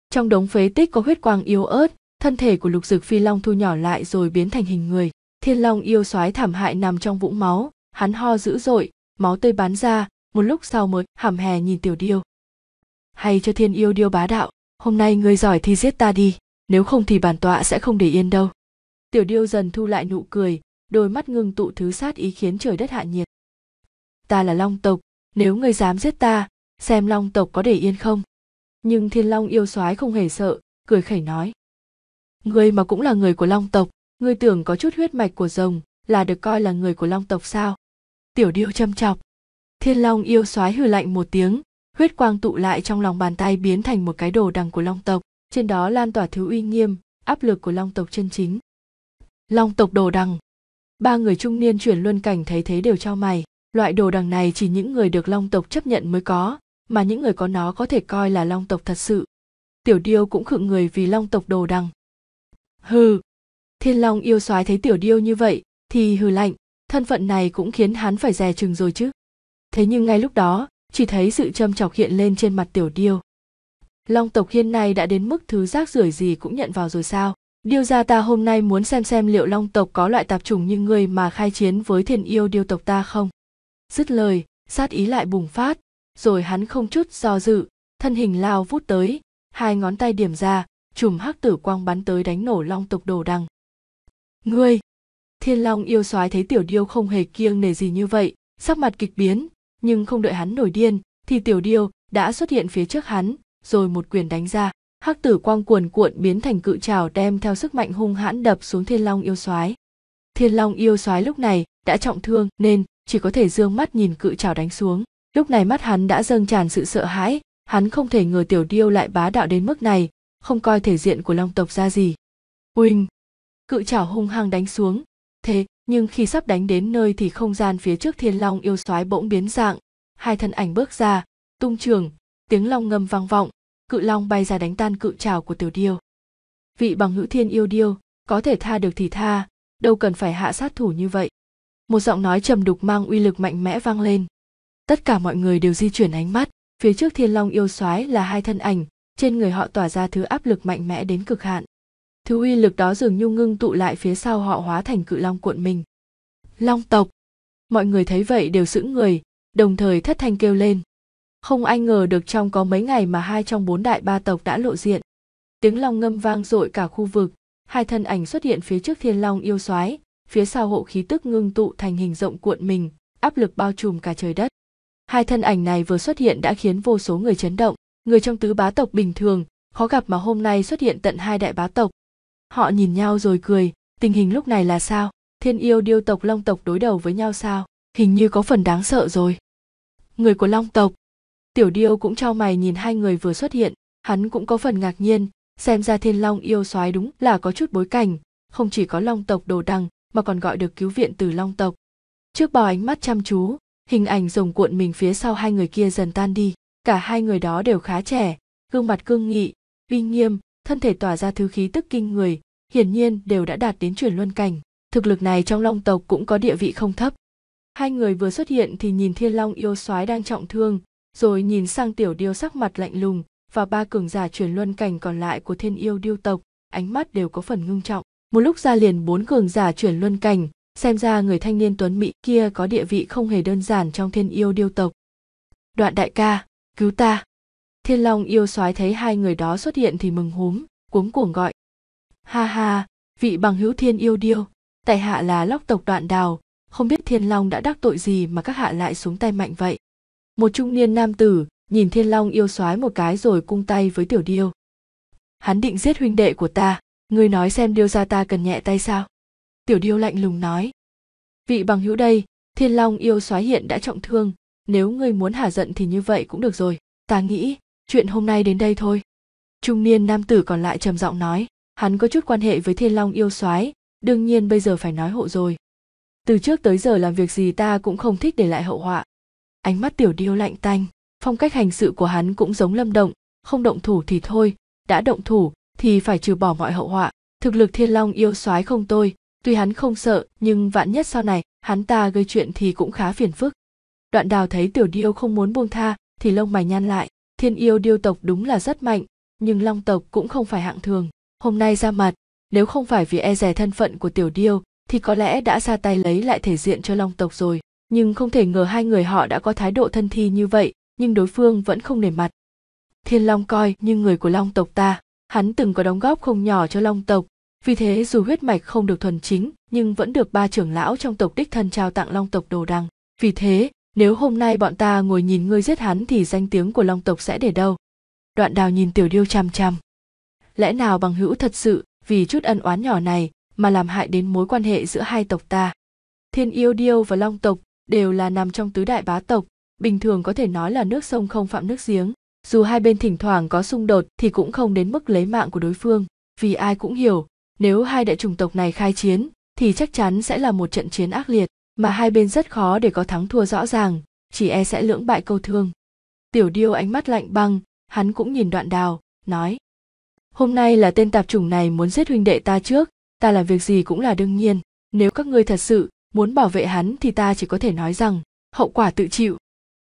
trong đống phế tích có huyết quang yếu ớt thân thể của lục dực phi long thu nhỏ lại rồi biến thành hình người thiên long yêu soái thảm hại nằm trong vũng máu hắn ho dữ dội máu tươi bắn ra một lúc sau mới hàm hè nhìn tiểu điêu hay cho thiên yêu điêu bá đạo hôm nay ngươi giỏi thì giết ta đi nếu không thì bản tọa sẽ không để yên đâu tiểu điêu dần thu lại nụ cười đôi mắt ngưng tụ thứ sát ý khiến trời đất hạ nhiệt ta là long tộc nếu ngươi dám giết ta xem long tộc có để yên không nhưng thiên long yêu soái không hề sợ cười khẩy nói ngươi mà cũng là người của long tộc ngươi tưởng có chút huyết mạch của rồng là được coi là người của long tộc sao tiểu điêu châm chọc thiên long yêu soái hừ lạnh một tiếng huyết quang tụ lại trong lòng bàn tay biến thành một cái đồ đằng của long tộc trên đó lan tỏa thiếu uy nghiêm áp lực của long tộc chân chính long tộc đồ đằng ba người trung niên chuyển luân cảnh thấy thế đều cho mày loại đồ đằng này chỉ những người được long tộc chấp nhận mới có mà những người có nó có thể coi là long tộc thật sự tiểu điêu cũng khựng người vì long tộc đồ đằng hừ thiên long yêu soái thấy tiểu điêu như vậy thì hừ lạnh thân phận này cũng khiến hắn phải dè chừng rồi chứ thế nhưng ngay lúc đó chỉ thấy sự châm chọc hiện lên trên mặt tiểu điêu long tộc hiên nay đã đến mức thứ rác rưởi gì cũng nhận vào rồi sao điêu gia ta hôm nay muốn xem xem liệu long tộc có loại tạp trùng như ngươi mà khai chiến với thiền yêu điêu tộc ta không dứt lời sát ý lại bùng phát rồi hắn không chút do dự thân hình lao vút tới hai ngón tay điểm ra chùm hắc tử quang bắn tới đánh nổ long tộc đồ đằng ngươi thiên long yêu soái thấy tiểu điêu không hề kiêng nề gì như vậy sắc mặt kịch biến nhưng không đợi hắn nổi điên thì tiểu điêu đã xuất hiện phía trước hắn rồi một quyền đánh ra hắc tử quang cuồn cuộn biến thành cự trào đem theo sức mạnh hung hãn đập xuống thiên long yêu soái thiên long yêu soái lúc này đã trọng thương nên chỉ có thể dương mắt nhìn cự trào đánh xuống lúc này mắt hắn đã dâng tràn sự sợ hãi hắn không thể ngờ tiểu điêu lại bá đạo đến mức này không coi thể diện của long tộc ra gì huynh cự trảo hung hăng đánh xuống thế nhưng khi sắp đánh đến nơi thì không gian phía trước thiên long yêu soái bỗng biến dạng hai thân ảnh bước ra tung trường tiếng long ngâm vang vọng cự long bay ra đánh tan cự trào của tiểu điêu vị bằng hữu thiên yêu điêu có thể tha được thì tha đâu cần phải hạ sát thủ như vậy một giọng nói trầm đục mang uy lực mạnh mẽ vang lên tất cả mọi người đều di chuyển ánh mắt phía trước thiên long yêu soái là hai thân ảnh trên người họ tỏa ra thứ áp lực mạnh mẽ đến cực hạn thứ uy lực đó dường như ngưng tụ lại phía sau họ hóa thành cự long cuộn mình long tộc mọi người thấy vậy đều sững người đồng thời thất thanh kêu lên không ai ngờ được trong có mấy ngày mà hai trong bốn đại ba tộc đã lộ diện tiếng long ngâm vang dội cả khu vực hai thân ảnh xuất hiện phía trước thiên long yêu soái phía sau hộ khí tức ngưng tụ thành hình rộng cuộn mình áp lực bao trùm cả trời đất hai thân ảnh này vừa xuất hiện đã khiến vô số người chấn động người trong tứ bá tộc bình thường khó gặp mà hôm nay xuất hiện tận hai đại bá tộc họ nhìn nhau rồi cười tình hình lúc này là sao thiên yêu điêu tộc long tộc đối đầu với nhau sao hình như có phần đáng sợ rồi người của long tộc tiểu điêu cũng trao mày nhìn hai người vừa xuất hiện hắn cũng có phần ngạc nhiên xem ra thiên long yêu soái đúng là có chút bối cảnh không chỉ có long tộc đồ đằng mà còn gọi được cứu viện từ long tộc trước bao ánh mắt chăm chú hình ảnh rồng cuộn mình phía sau hai người kia dần tan đi cả hai người đó đều khá trẻ gương mặt cương nghị uy nghiêm thân thể tỏa ra thứ khí tức kinh người, hiển nhiên đều đã đạt đến chuyển luân cảnh. Thực lực này trong long tộc cũng có địa vị không thấp. Hai người vừa xuất hiện thì nhìn thiên long yêu soái đang trọng thương, rồi nhìn sang tiểu điêu sắc mặt lạnh lùng và ba cường giả chuyển luân cảnh còn lại của thiên yêu điêu tộc, ánh mắt đều có phần ngưng trọng. Một lúc ra liền bốn cường giả chuyển luân cảnh, xem ra người thanh niên tuấn mỹ kia có địa vị không hề đơn giản trong thiên yêu điêu tộc. Đoạn đại ca, cứu ta! Thiên Long yêu soái thấy hai người đó xuất hiện thì mừng húm, cuống cuồng gọi. Ha ha, vị bằng hữu thiên yêu điêu, tại hạ là lóc tộc đoạn đào, không biết Thiên Long đã đắc tội gì mà các hạ lại xuống tay mạnh vậy. Một trung niên nam tử, nhìn Thiên Long yêu soái một cái rồi cung tay với tiểu điêu. Hắn định giết huynh đệ của ta, ngươi nói xem điêu ra ta cần nhẹ tay sao? Tiểu điêu lạnh lùng nói. Vị bằng hữu đây, Thiên Long yêu soái hiện đã trọng thương, nếu ngươi muốn hả giận thì như vậy cũng được rồi, ta nghĩ chuyện hôm nay đến đây thôi trung niên nam tử còn lại trầm giọng nói hắn có chút quan hệ với thiên long yêu soái đương nhiên bây giờ phải nói hộ rồi từ trước tới giờ làm việc gì ta cũng không thích để lại hậu họa ánh mắt tiểu điêu lạnh tanh phong cách hành sự của hắn cũng giống lâm động không động thủ thì thôi đã động thủ thì phải trừ bỏ mọi hậu họa thực lực thiên long yêu soái không tôi tuy hắn không sợ nhưng vạn nhất sau này hắn ta gây chuyện thì cũng khá phiền phức đoạn đào thấy tiểu điêu không muốn buông tha thì lông mày nhăn lại thiên yêu điêu tộc đúng là rất mạnh nhưng long tộc cũng không phải hạng thường hôm nay ra mặt nếu không phải vì e rè thân phận của tiểu điêu thì có lẽ đã ra tay lấy lại thể diện cho long tộc rồi nhưng không thể ngờ hai người họ đã có thái độ thân thi như vậy nhưng đối phương vẫn không nể mặt thiên long coi như người của long tộc ta hắn từng có đóng góp không nhỏ cho long tộc vì thế dù huyết mạch không được thuần chính nhưng vẫn được ba trưởng lão trong tộc đích thân trao tặng long tộc đồ đằng vì thế nếu hôm nay bọn ta ngồi nhìn ngươi giết hắn thì danh tiếng của long tộc sẽ để đâu đoạn đào nhìn tiểu điêu chằm chằm lẽ nào bằng hữu thật sự vì chút ân oán nhỏ này mà làm hại đến mối quan hệ giữa hai tộc ta thiên yêu điêu và long tộc đều là nằm trong tứ đại bá tộc bình thường có thể nói là nước sông không phạm nước giếng dù hai bên thỉnh thoảng có xung đột thì cũng không đến mức lấy mạng của đối phương vì ai cũng hiểu nếu hai đại chủng tộc này khai chiến thì chắc chắn sẽ là một trận chiến ác liệt mà hai bên rất khó để có thắng thua rõ ràng chỉ e sẽ lưỡng bại câu thương tiểu điêu ánh mắt lạnh băng hắn cũng nhìn đoạn đào nói hôm nay là tên tạp chủng này muốn giết huynh đệ ta trước ta làm việc gì cũng là đương nhiên nếu các ngươi thật sự muốn bảo vệ hắn thì ta chỉ có thể nói rằng hậu quả tự chịu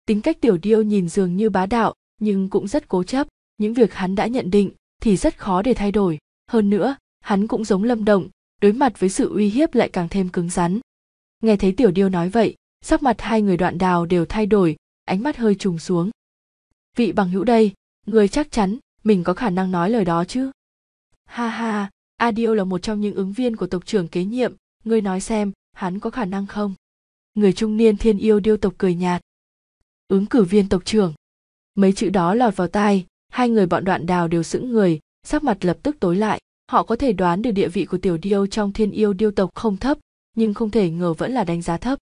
tính cách tiểu điêu nhìn dường như bá đạo nhưng cũng rất cố chấp những việc hắn đã nhận định thì rất khó để thay đổi hơn nữa hắn cũng giống lâm động đối mặt với sự uy hiếp lại càng thêm cứng rắn nghe thấy tiểu điêu nói vậy sắc mặt hai người đoạn đào đều thay đổi ánh mắt hơi trùng xuống vị bằng hữu đây người chắc chắn mình có khả năng nói lời đó chứ ha ha a điêu là một trong những ứng viên của tộc trưởng kế nhiệm ngươi nói xem hắn có khả năng không người trung niên thiên yêu điêu tộc cười nhạt ứng cử viên tộc trưởng mấy chữ đó lọt vào tai hai người bọn đoạn đào đều sững người sắc mặt lập tức tối lại họ có thể đoán được địa vị của tiểu điêu trong thiên yêu điêu tộc không thấp nhưng không thể ngờ vẫn là đánh giá thấp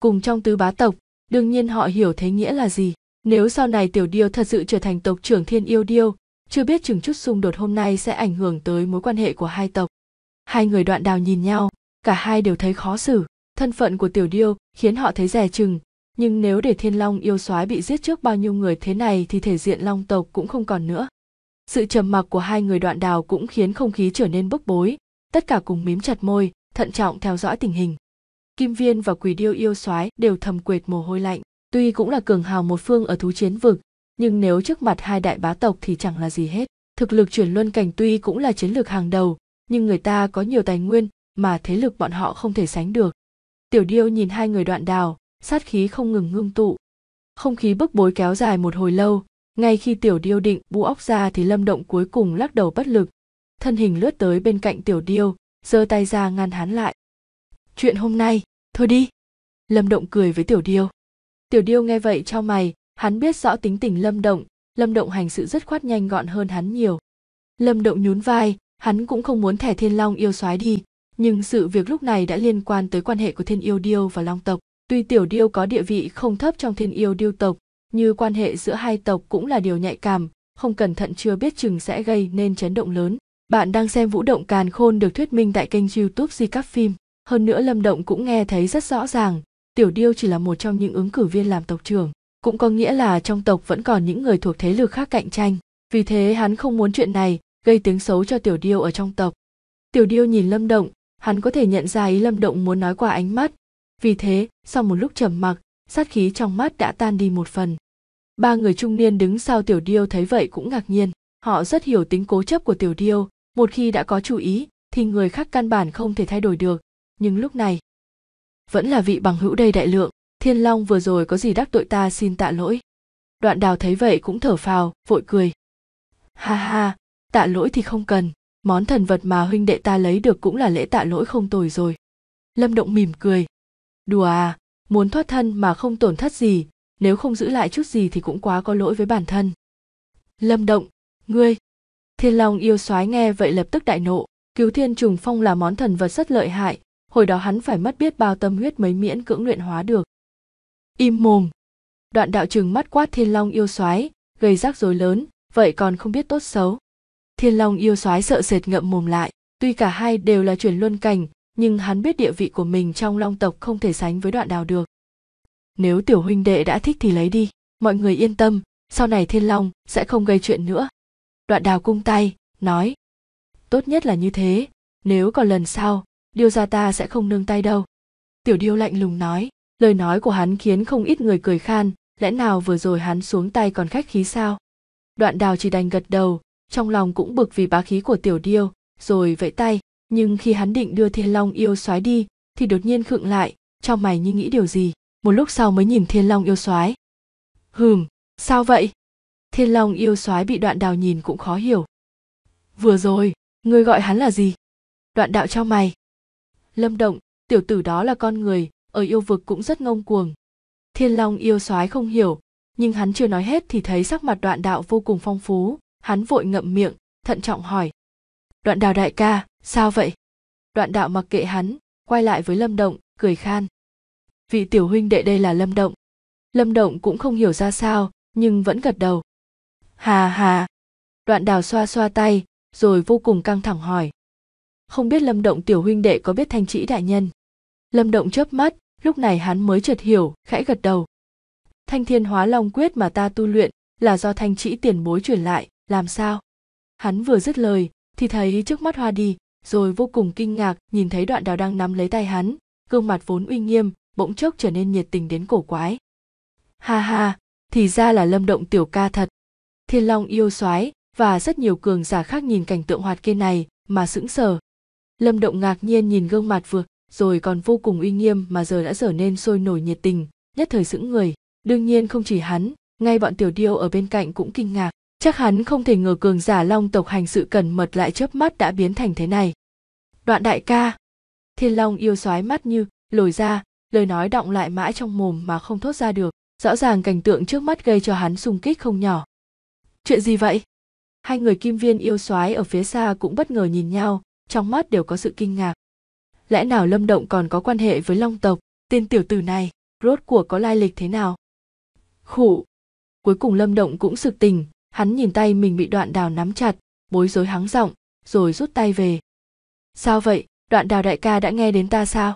cùng trong tứ bá tộc đương nhiên họ hiểu thế nghĩa là gì nếu sau này tiểu điêu thật sự trở thành tộc trưởng thiên yêu điêu chưa biết chừng chút xung đột hôm nay sẽ ảnh hưởng tới mối quan hệ của hai tộc hai người đoạn đào nhìn nhau cả hai đều thấy khó xử thân phận của tiểu điêu khiến họ thấy rẻ chừng nhưng nếu để thiên long yêu soái bị giết trước bao nhiêu người thế này thì thể diện long tộc cũng không còn nữa sự trầm mặc của hai người đoạn đào cũng khiến không khí trở nên bức bối tất cả cùng mím chặt môi thận trọng theo dõi tình hình. Kim Viên và Quỷ Điêu yêu soái đều thầm quệt mồ hôi lạnh, tuy cũng là cường hào một phương ở thú chiến vực, nhưng nếu trước mặt hai đại bá tộc thì chẳng là gì hết. Thực lực chuyển luân cảnh tuy cũng là chiến lược hàng đầu, nhưng người ta có nhiều tài nguyên mà thế lực bọn họ không thể sánh được. Tiểu Điêu nhìn hai người đoạn đào, sát khí không ngừng ngưng tụ. Không khí bức bối kéo dài một hồi lâu, ngay khi Tiểu Điêu định bu óc ra thì Lâm Động cuối cùng lắc đầu bất lực. Thân hình lướt tới bên cạnh Tiểu Điêu, giơ tay ra ngăn hắn lại chuyện hôm nay thôi đi lâm động cười với tiểu điêu tiểu điêu nghe vậy cho mày hắn biết rõ tính tình lâm động lâm động hành sự rất khoát nhanh gọn hơn hắn nhiều lâm động nhún vai hắn cũng không muốn thẻ thiên long yêu soái đi nhưng sự việc lúc này đã liên quan tới quan hệ của thiên yêu điêu và long tộc tuy tiểu điêu có địa vị không thấp trong thiên yêu điêu tộc như quan hệ giữa hai tộc cũng là điều nhạy cảm không cẩn thận chưa biết chừng sẽ gây nên chấn động lớn bạn đang xem Vũ Động Càn Khôn được thuyết minh tại kênh youtube Di Cắp Phim. Hơn nữa Lâm Động cũng nghe thấy rất rõ ràng, Tiểu Điêu chỉ là một trong những ứng cử viên làm tộc trưởng. Cũng có nghĩa là trong tộc vẫn còn những người thuộc thế lực khác cạnh tranh. Vì thế hắn không muốn chuyện này gây tiếng xấu cho Tiểu Điêu ở trong tộc. Tiểu Điêu nhìn Lâm Động, hắn có thể nhận ra ý Lâm Động muốn nói qua ánh mắt. Vì thế, sau một lúc trầm mặc, sát khí trong mắt đã tan đi một phần. Ba người trung niên đứng sau Tiểu Điêu thấy vậy cũng ngạc nhiên. Họ rất hiểu tính cố chấp của Tiểu Điêu, một khi đã có chủ ý thì người khác căn bản không thể thay đổi được nhưng lúc này vẫn là vị bằng hữu đây đại lượng thiên long vừa rồi có gì đắc tội ta xin tạ lỗi đoạn đào thấy vậy cũng thở phào vội cười ha ha tạ lỗi thì không cần món thần vật mà huynh đệ ta lấy được cũng là lễ tạ lỗi không tồi rồi lâm động mỉm cười đùa à muốn thoát thân mà không tổn thất gì nếu không giữ lại chút gì thì cũng quá có lỗi với bản thân lâm động ngươi Thiên Long yêu soái nghe vậy lập tức đại nộ, cứu thiên trùng phong là món thần vật rất lợi hại, hồi đó hắn phải mất biết bao tâm huyết mới miễn cưỡng luyện hóa được. Im mồm! Đoạn đạo trừng mắt quát Thiên Long yêu soái, gây rắc rối lớn, vậy còn không biết tốt xấu. Thiên Long yêu soái sợ sệt ngậm mồm lại, tuy cả hai đều là chuyển luân cảnh, nhưng hắn biết địa vị của mình trong long tộc không thể sánh với đoạn đào được. Nếu tiểu huynh đệ đã thích thì lấy đi, mọi người yên tâm, sau này Thiên Long sẽ không gây chuyện nữa đoạn đào cung tay nói tốt nhất là như thế nếu còn lần sau điêu gia ta sẽ không nương tay đâu tiểu điêu lạnh lùng nói lời nói của hắn khiến không ít người cười khan lẽ nào vừa rồi hắn xuống tay còn khách khí sao đoạn đào chỉ đành gật đầu trong lòng cũng bực vì bá khí của tiểu điêu rồi vẫy tay nhưng khi hắn định đưa thiên long yêu soái đi thì đột nhiên khựng lại trong mày như nghĩ điều gì một lúc sau mới nhìn thiên long yêu soái hừm sao vậy thiên long yêu soái bị đoạn đào nhìn cũng khó hiểu vừa rồi ngươi gọi hắn là gì đoạn đạo cho mày lâm động tiểu tử đó là con người ở yêu vực cũng rất ngông cuồng thiên long yêu soái không hiểu nhưng hắn chưa nói hết thì thấy sắc mặt đoạn đạo vô cùng phong phú hắn vội ngậm miệng thận trọng hỏi đoạn đào đại ca sao vậy đoạn đạo mặc kệ hắn quay lại với lâm động cười khan vị tiểu huynh đệ đây là lâm động lâm động cũng không hiểu ra sao nhưng vẫn gật đầu hà hà đoạn đào xoa xoa tay rồi vô cùng căng thẳng hỏi không biết lâm động tiểu huynh đệ có biết thanh trĩ đại nhân lâm động chớp mắt lúc này hắn mới chợt hiểu khẽ gật đầu thanh thiên hóa long quyết mà ta tu luyện là do thanh trĩ tiền bối truyền lại làm sao hắn vừa dứt lời thì thấy trước mắt hoa đi rồi vô cùng kinh ngạc nhìn thấy đoạn đào đang nắm lấy tay hắn gương mặt vốn uy nghiêm bỗng chốc trở nên nhiệt tình đến cổ quái ha ha thì ra là lâm động tiểu ca thật thiên long yêu soái và rất nhiều cường giả khác nhìn cảnh tượng hoạt kê này mà sững sờ lâm động ngạc nhiên nhìn gương mặt vừa rồi còn vô cùng uy nghiêm mà giờ đã trở nên sôi nổi nhiệt tình nhất thời sững người đương nhiên không chỉ hắn ngay bọn tiểu điêu ở bên cạnh cũng kinh ngạc chắc hắn không thể ngờ cường giả long tộc hành sự cẩn mật lại chớp mắt đã biến thành thế này đoạn đại ca thiên long yêu soái mắt như lồi ra lời nói động lại mãi trong mồm mà không thốt ra được rõ ràng cảnh tượng trước mắt gây cho hắn sung kích không nhỏ chuyện gì vậy hai người kim viên yêu soái ở phía xa cũng bất ngờ nhìn nhau trong mắt đều có sự kinh ngạc lẽ nào lâm động còn có quan hệ với long tộc tên tiểu tử này rốt của có lai lịch thế nào khụ cuối cùng lâm động cũng sực tình hắn nhìn tay mình bị đoạn đào nắm chặt bối rối hắng giọng rồi rút tay về sao vậy đoạn đào đại ca đã nghe đến ta sao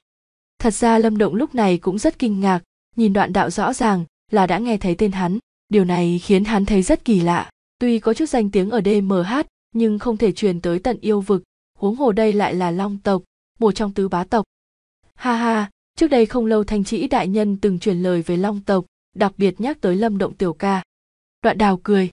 thật ra lâm động lúc này cũng rất kinh ngạc nhìn đoạn đạo rõ ràng là đã nghe thấy tên hắn điều này khiến hắn thấy rất kỳ lạ Tuy có chút danh tiếng ở DMH nhưng không thể truyền tới tận yêu vực, huống hồ đây lại là long tộc, một trong tứ bá tộc. Ha ha, trước đây không lâu thanh trĩ đại nhân từng truyền lời về long tộc, đặc biệt nhắc tới lâm động tiểu ca. Đoạn đào cười.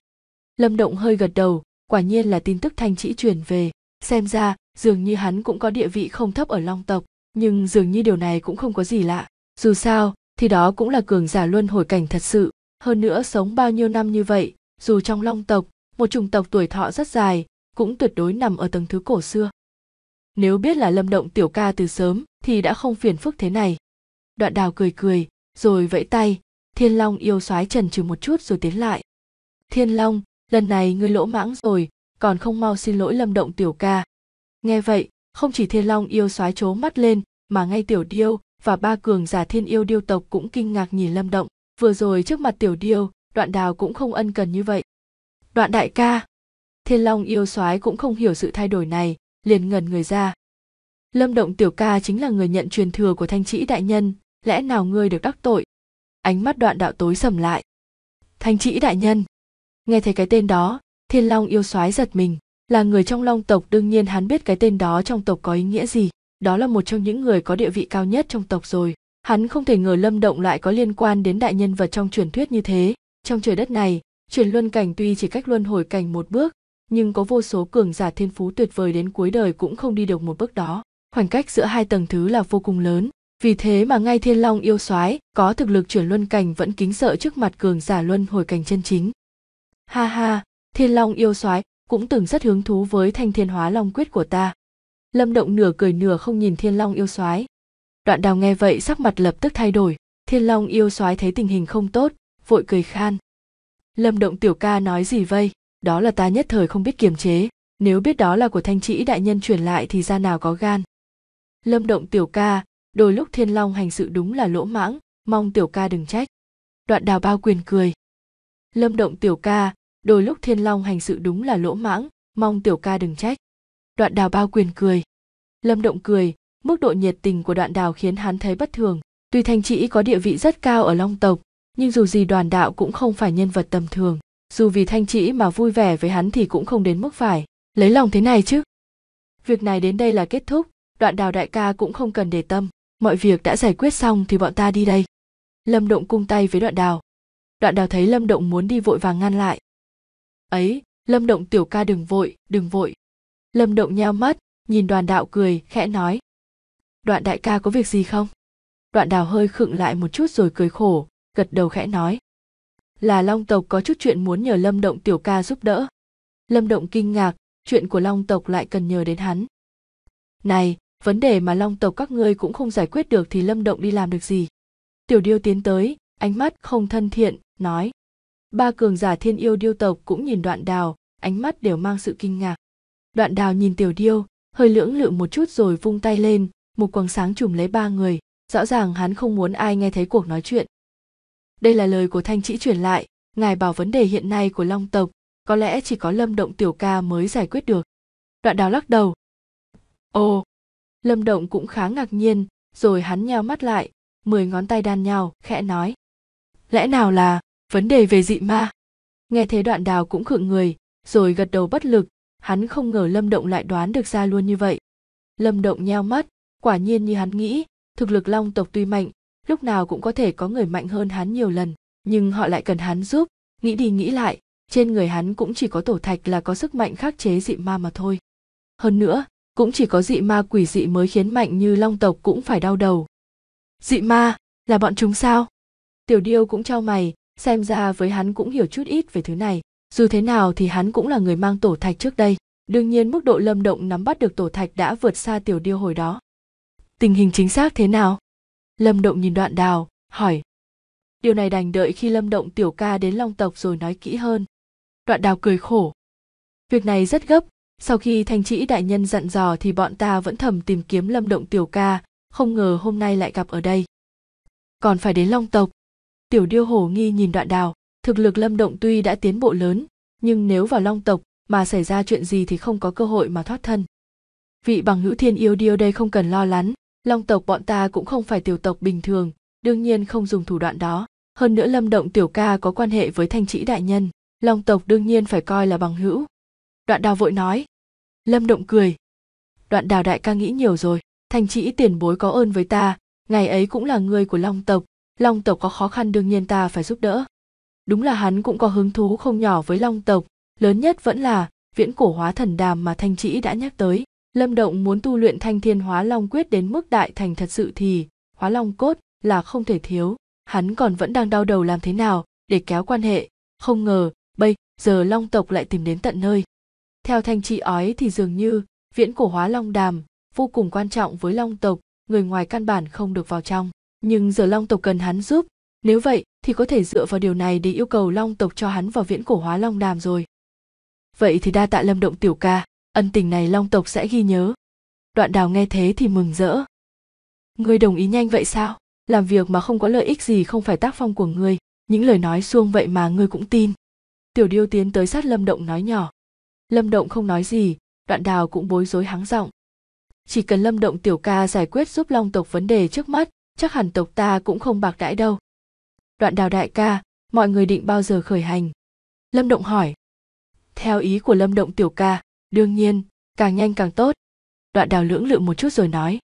Lâm động hơi gật đầu, quả nhiên là tin tức thanh trĩ truyền về, xem ra dường như hắn cũng có địa vị không thấp ở long tộc, nhưng dường như điều này cũng không có gì lạ. Dù sao, thì đó cũng là cường giả luân hồi cảnh thật sự, hơn nữa sống bao nhiêu năm như vậy, dù trong long tộc một chủng tộc tuổi thọ rất dài cũng tuyệt đối nằm ở tầng thứ cổ xưa nếu biết là lâm động tiểu ca từ sớm thì đã không phiền phức thế này đoạn đào cười cười rồi vẫy tay thiên long yêu soái trần trừ một chút rồi tiến lại thiên long lần này ngươi lỗ mãng rồi còn không mau xin lỗi lâm động tiểu ca nghe vậy không chỉ thiên long yêu soái trố mắt lên mà ngay tiểu điêu và ba cường giả thiên yêu điêu tộc cũng kinh ngạc nhìn lâm động vừa rồi trước mặt tiểu điêu đoạn đào cũng không ân cần như vậy đoạn đại ca thiên long yêu soái cũng không hiểu sự thay đổi này liền ngẩn người ra lâm động tiểu ca chính là người nhận truyền thừa của thanh trĩ đại nhân lẽ nào ngươi được đắc tội ánh mắt đoạn đạo tối sầm lại thanh trĩ đại nhân nghe thấy cái tên đó thiên long yêu soái giật mình là người trong long tộc đương nhiên hắn biết cái tên đó trong tộc có ý nghĩa gì đó là một trong những người có địa vị cao nhất trong tộc rồi hắn không thể ngờ lâm động lại có liên quan đến đại nhân vật trong truyền thuyết như thế trong trời đất này chuyển luân cảnh tuy chỉ cách luân hồi cảnh một bước nhưng có vô số cường giả thiên phú tuyệt vời đến cuối đời cũng không đi được một bước đó khoảng cách giữa hai tầng thứ là vô cùng lớn vì thế mà ngay thiên long yêu soái có thực lực chuyển luân cảnh vẫn kính sợ trước mặt cường giả luân hồi cảnh chân chính ha ha thiên long yêu soái cũng từng rất hứng thú với thanh thiên hóa long quyết của ta lâm động nửa cười nửa không nhìn thiên long yêu soái đoạn đào nghe vậy sắc mặt lập tức thay đổi thiên long yêu soái thấy tình hình không tốt vội cười khan lâm động tiểu ca nói gì vây đó là ta nhất thời không biết kiềm chế nếu biết đó là của thanh trĩ đại nhân truyền lại thì ra nào có gan lâm động tiểu ca đôi lúc thiên long hành sự đúng là lỗ mãng mong tiểu ca đừng trách đoạn đào bao quyền cười lâm động tiểu ca đôi lúc thiên long hành sự đúng là lỗ mãng mong tiểu ca đừng trách đoạn đào bao quyền cười lâm động cười mức độ nhiệt tình của đoạn đào khiến hắn thấy bất thường tuy thanh trĩ có địa vị rất cao ở long tộc nhưng dù gì đoàn đạo cũng không phải nhân vật tầm thường dù vì thanh trĩ mà vui vẻ với hắn thì cũng không đến mức phải lấy lòng thế này chứ việc này đến đây là kết thúc đoạn đào đại ca cũng không cần để tâm mọi việc đã giải quyết xong thì bọn ta đi đây lâm động cung tay với đoạn đào đoạn đào thấy lâm động muốn đi vội vàng ngăn lại ấy lâm động tiểu ca đừng vội đừng vội lâm động nheo mắt nhìn đoàn đạo cười khẽ nói đoạn đại ca có việc gì không đoạn đào hơi khựng lại một chút rồi cười khổ gật đầu khẽ nói là long tộc có chút chuyện muốn nhờ lâm động tiểu ca giúp đỡ lâm động kinh ngạc chuyện của long tộc lại cần nhờ đến hắn này vấn đề mà long tộc các ngươi cũng không giải quyết được thì lâm động đi làm được gì tiểu điêu tiến tới ánh mắt không thân thiện nói ba cường giả thiên yêu điêu tộc cũng nhìn đoạn đào ánh mắt đều mang sự kinh ngạc đoạn đào nhìn tiểu điêu hơi lưỡng lự một chút rồi vung tay lên một quầng sáng chùm lấy ba người rõ ràng hắn không muốn ai nghe thấy cuộc nói chuyện đây là lời của thanh trĩ truyền lại ngài bảo vấn đề hiện nay của long tộc có lẽ chỉ có lâm động tiểu ca mới giải quyết được đoạn đào lắc đầu ồ lâm động cũng khá ngạc nhiên rồi hắn nheo mắt lại mười ngón tay đan nhau khẽ nói lẽ nào là vấn đề về dị ma nghe thế đoạn đào cũng khựng người rồi gật đầu bất lực hắn không ngờ lâm động lại đoán được ra luôn như vậy lâm động nheo mắt quả nhiên như hắn nghĩ thực lực long tộc tuy mạnh lúc nào cũng có thể có người mạnh hơn hắn nhiều lần nhưng họ lại cần hắn giúp nghĩ đi nghĩ lại trên người hắn cũng chỉ có tổ thạch là có sức mạnh khắc chế dị ma mà thôi hơn nữa cũng chỉ có dị ma quỷ dị mới khiến mạnh như long tộc cũng phải đau đầu dị ma là bọn chúng sao tiểu điêu cũng trao mày xem ra với hắn cũng hiểu chút ít về thứ này dù thế nào thì hắn cũng là người mang tổ thạch trước đây đương nhiên mức độ lâm động nắm bắt được tổ thạch đã vượt xa tiểu điêu hồi đó tình hình chính xác thế nào lâm động nhìn đoạn đào hỏi điều này đành đợi khi lâm động tiểu ca đến long tộc rồi nói kỹ hơn đoạn đào cười khổ việc này rất gấp sau khi thanh trĩ đại nhân dặn dò thì bọn ta vẫn thầm tìm kiếm lâm động tiểu ca không ngờ hôm nay lại gặp ở đây còn phải đến long tộc tiểu điêu hổ nghi nhìn đoạn đào thực lực lâm động tuy đã tiến bộ lớn nhưng nếu vào long tộc mà xảy ra chuyện gì thì không có cơ hội mà thoát thân vị bằng hữu thiên yêu điêu đây không cần lo lắng long tộc bọn ta cũng không phải tiểu tộc bình thường đương nhiên không dùng thủ đoạn đó hơn nữa lâm động tiểu ca có quan hệ với thanh trĩ đại nhân long tộc đương nhiên phải coi là bằng hữu đoạn đào vội nói lâm động cười đoạn đào đại ca nghĩ nhiều rồi thanh trĩ tiền bối có ơn với ta ngày ấy cũng là người của long tộc long tộc có khó khăn đương nhiên ta phải giúp đỡ đúng là hắn cũng có hứng thú không nhỏ với long tộc lớn nhất vẫn là viễn cổ hóa thần đàm mà thanh trĩ đã nhắc tới Lâm Động muốn tu luyện thanh thiên hóa long quyết đến mức đại thành thật sự thì hóa long cốt là không thể thiếu. Hắn còn vẫn đang đau đầu làm thế nào để kéo quan hệ. Không ngờ, bây giờ long tộc lại tìm đến tận nơi. Theo thanh trị ói thì dường như viễn cổ hóa long đàm vô cùng quan trọng với long tộc, người ngoài căn bản không được vào trong. Nhưng giờ long tộc cần hắn giúp, nếu vậy thì có thể dựa vào điều này để yêu cầu long tộc cho hắn vào viễn cổ hóa long đàm rồi. Vậy thì đa tạ lâm động tiểu ca ân tình này long tộc sẽ ghi nhớ đoạn đào nghe thế thì mừng rỡ ngươi đồng ý nhanh vậy sao làm việc mà không có lợi ích gì không phải tác phong của ngươi những lời nói suông vậy mà ngươi cũng tin tiểu điêu tiến tới sát lâm động nói nhỏ lâm động không nói gì đoạn đào cũng bối rối hắng giọng chỉ cần lâm động tiểu ca giải quyết giúp long tộc vấn đề trước mắt chắc hẳn tộc ta cũng không bạc đãi đâu đoạn đào đại ca mọi người định bao giờ khởi hành lâm động hỏi theo ý của lâm động tiểu ca đương nhiên càng nhanh càng tốt đoạn đào lưỡng lự một chút rồi nói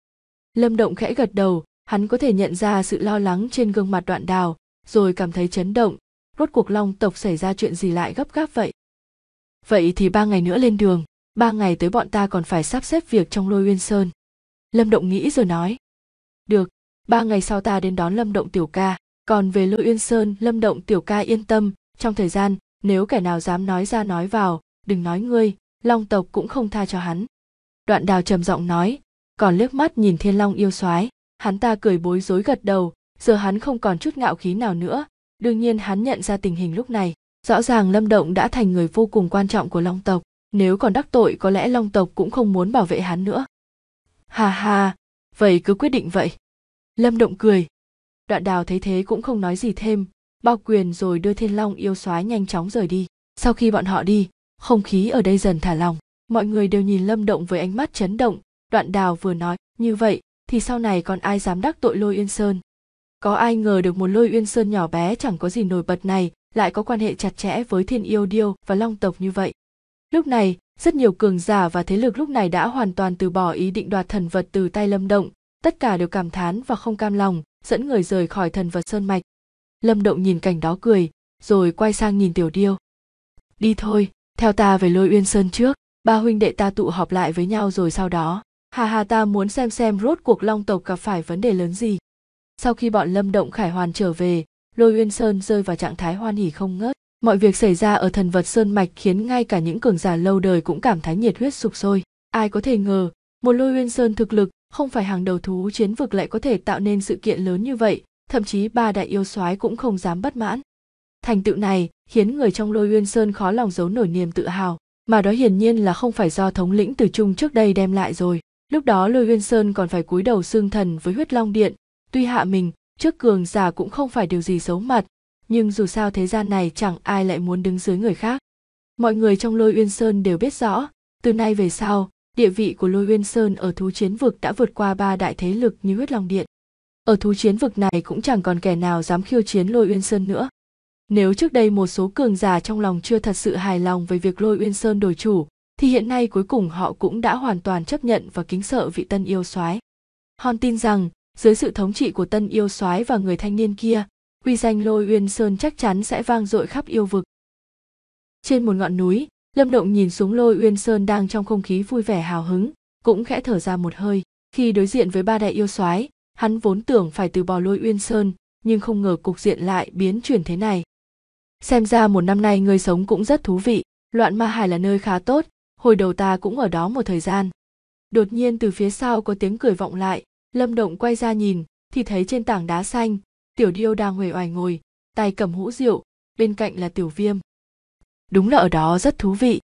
lâm động khẽ gật đầu hắn có thể nhận ra sự lo lắng trên gương mặt đoạn đào rồi cảm thấy chấn động rốt cuộc long tộc xảy ra chuyện gì lại gấp gáp vậy vậy thì ba ngày nữa lên đường ba ngày tới bọn ta còn phải sắp xếp việc trong lôi uyên sơn lâm động nghĩ rồi nói được ba ngày sau ta đến đón lâm động tiểu ca còn về lôi uyên sơn lâm động tiểu ca yên tâm trong thời gian nếu kẻ nào dám nói ra nói vào đừng nói ngươi long tộc cũng không tha cho hắn đoạn đào trầm giọng nói còn liếc mắt nhìn thiên long yêu soái hắn ta cười bối rối gật đầu giờ hắn không còn chút ngạo khí nào nữa đương nhiên hắn nhận ra tình hình lúc này rõ ràng lâm động đã thành người vô cùng quan trọng của long tộc nếu còn đắc tội có lẽ long tộc cũng không muốn bảo vệ hắn nữa hà hà vậy cứ quyết định vậy lâm động cười đoạn đào thấy thế cũng không nói gì thêm bao quyền rồi đưa thiên long yêu soái nhanh chóng rời đi sau khi bọn họ đi không khí ở đây dần thả lòng, mọi người đều nhìn lâm động với ánh mắt chấn động đoạn đào vừa nói như vậy thì sau này còn ai dám đắc tội lôi uyên sơn có ai ngờ được một lôi uyên sơn nhỏ bé chẳng có gì nổi bật này lại có quan hệ chặt chẽ với thiên yêu điêu và long tộc như vậy lúc này rất nhiều cường giả và thế lực lúc này đã hoàn toàn từ bỏ ý định đoạt thần vật từ tay lâm động tất cả đều cảm thán và không cam lòng dẫn người rời khỏi thần vật sơn mạch lâm động nhìn cảnh đó cười rồi quay sang nhìn tiểu điêu đi thôi theo ta về lôi uyên sơn trước ba huynh đệ ta tụ họp lại với nhau rồi sau đó hà hà ta muốn xem xem rốt cuộc long tộc gặp phải vấn đề lớn gì sau khi bọn lâm động khải hoàn trở về lôi uyên sơn rơi vào trạng thái hoan hỉ không ngớt mọi việc xảy ra ở thần vật sơn mạch khiến ngay cả những cường giả lâu đời cũng cảm thấy nhiệt huyết sụp sôi ai có thể ngờ một lôi uyên sơn thực lực không phải hàng đầu thú chiến vực lại có thể tạo nên sự kiện lớn như vậy thậm chí ba đại yêu soái cũng không dám bất mãn thành tựu này khiến người trong lôi uyên sơn khó lòng giấu nổi niềm tự hào mà đó hiển nhiên là không phải do thống lĩnh từ trung trước đây đem lại rồi lúc đó lôi uyên sơn còn phải cúi đầu xương thần với huyết long điện tuy hạ mình trước cường giả cũng không phải điều gì xấu mặt nhưng dù sao thế gian này chẳng ai lại muốn đứng dưới người khác mọi người trong lôi uyên sơn đều biết rõ từ nay về sau địa vị của lôi uyên sơn ở thú chiến vực đã vượt qua ba đại thế lực như huyết long điện ở thú chiến vực này cũng chẳng còn kẻ nào dám khiêu chiến lôi uyên sơn nữa nếu trước đây một số cường giả trong lòng chưa thật sự hài lòng về việc lôi Uyên Sơn đổi chủ, thì hiện nay cuối cùng họ cũng đã hoàn toàn chấp nhận và kính sợ vị tân yêu soái. hòn tin rằng, dưới sự thống trị của tân yêu soái và người thanh niên kia, uy danh lôi Uyên Sơn chắc chắn sẽ vang dội khắp yêu vực. Trên một ngọn núi, Lâm Động nhìn xuống lôi Uyên Sơn đang trong không khí vui vẻ hào hứng, cũng khẽ thở ra một hơi. Khi đối diện với ba đại yêu soái, hắn vốn tưởng phải từ bỏ lôi Uyên Sơn, nhưng không ngờ cục diện lại biến chuyển thế này xem ra một năm nay ngươi sống cũng rất thú vị loạn ma hải là nơi khá tốt hồi đầu ta cũng ở đó một thời gian đột nhiên từ phía sau có tiếng cười vọng lại lâm động quay ra nhìn thì thấy trên tảng đá xanh tiểu điêu đang huề oải ngồi tay cầm hũ rượu bên cạnh là tiểu viêm đúng là ở đó rất thú vị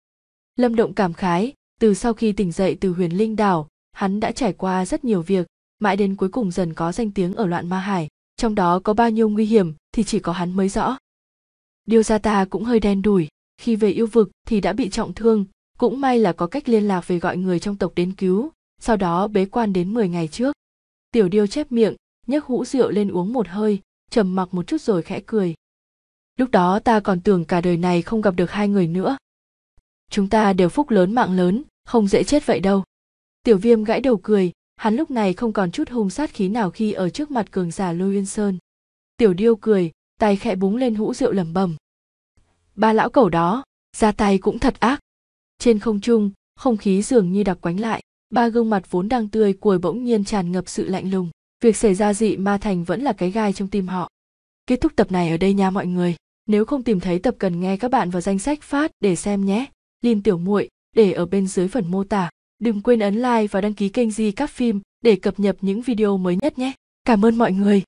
lâm động cảm khái từ sau khi tỉnh dậy từ huyền linh đảo hắn đã trải qua rất nhiều việc mãi đến cuối cùng dần có danh tiếng ở loạn ma hải trong đó có bao nhiêu nguy hiểm thì chỉ có hắn mới rõ Điều ra ta cũng hơi đen đủi, khi về yêu vực thì đã bị trọng thương, cũng may là có cách liên lạc về gọi người trong tộc đến cứu, sau đó bế quan đến 10 ngày trước. Tiểu điêu chép miệng, nhấc hũ rượu lên uống một hơi, trầm mặc một chút rồi khẽ cười. Lúc đó ta còn tưởng cả đời này không gặp được hai người nữa. Chúng ta đều phúc lớn mạng lớn, không dễ chết vậy đâu. Tiểu viêm gãi đầu cười, hắn lúc này không còn chút hung sát khí nào khi ở trước mặt cường giả Lôi Uyên Sơn. Tiểu điêu cười, tay khẽ búng lên hũ rượu lẩm bẩm ba lão cẩu đó ra tay cũng thật ác trên không trung không khí dường như đặc quánh lại ba gương mặt vốn đang tươi cuồi bỗng nhiên tràn ngập sự lạnh lùng việc xảy ra dị ma thành vẫn là cái gai trong tim họ kết thúc tập này ở đây nha mọi người nếu không tìm thấy tập cần nghe các bạn vào danh sách phát để xem nhé lin tiểu muội để ở bên dưới phần mô tả đừng quên ấn like và đăng ký kênh di các phim để cập nhật những video mới nhất nhé cảm ơn mọi người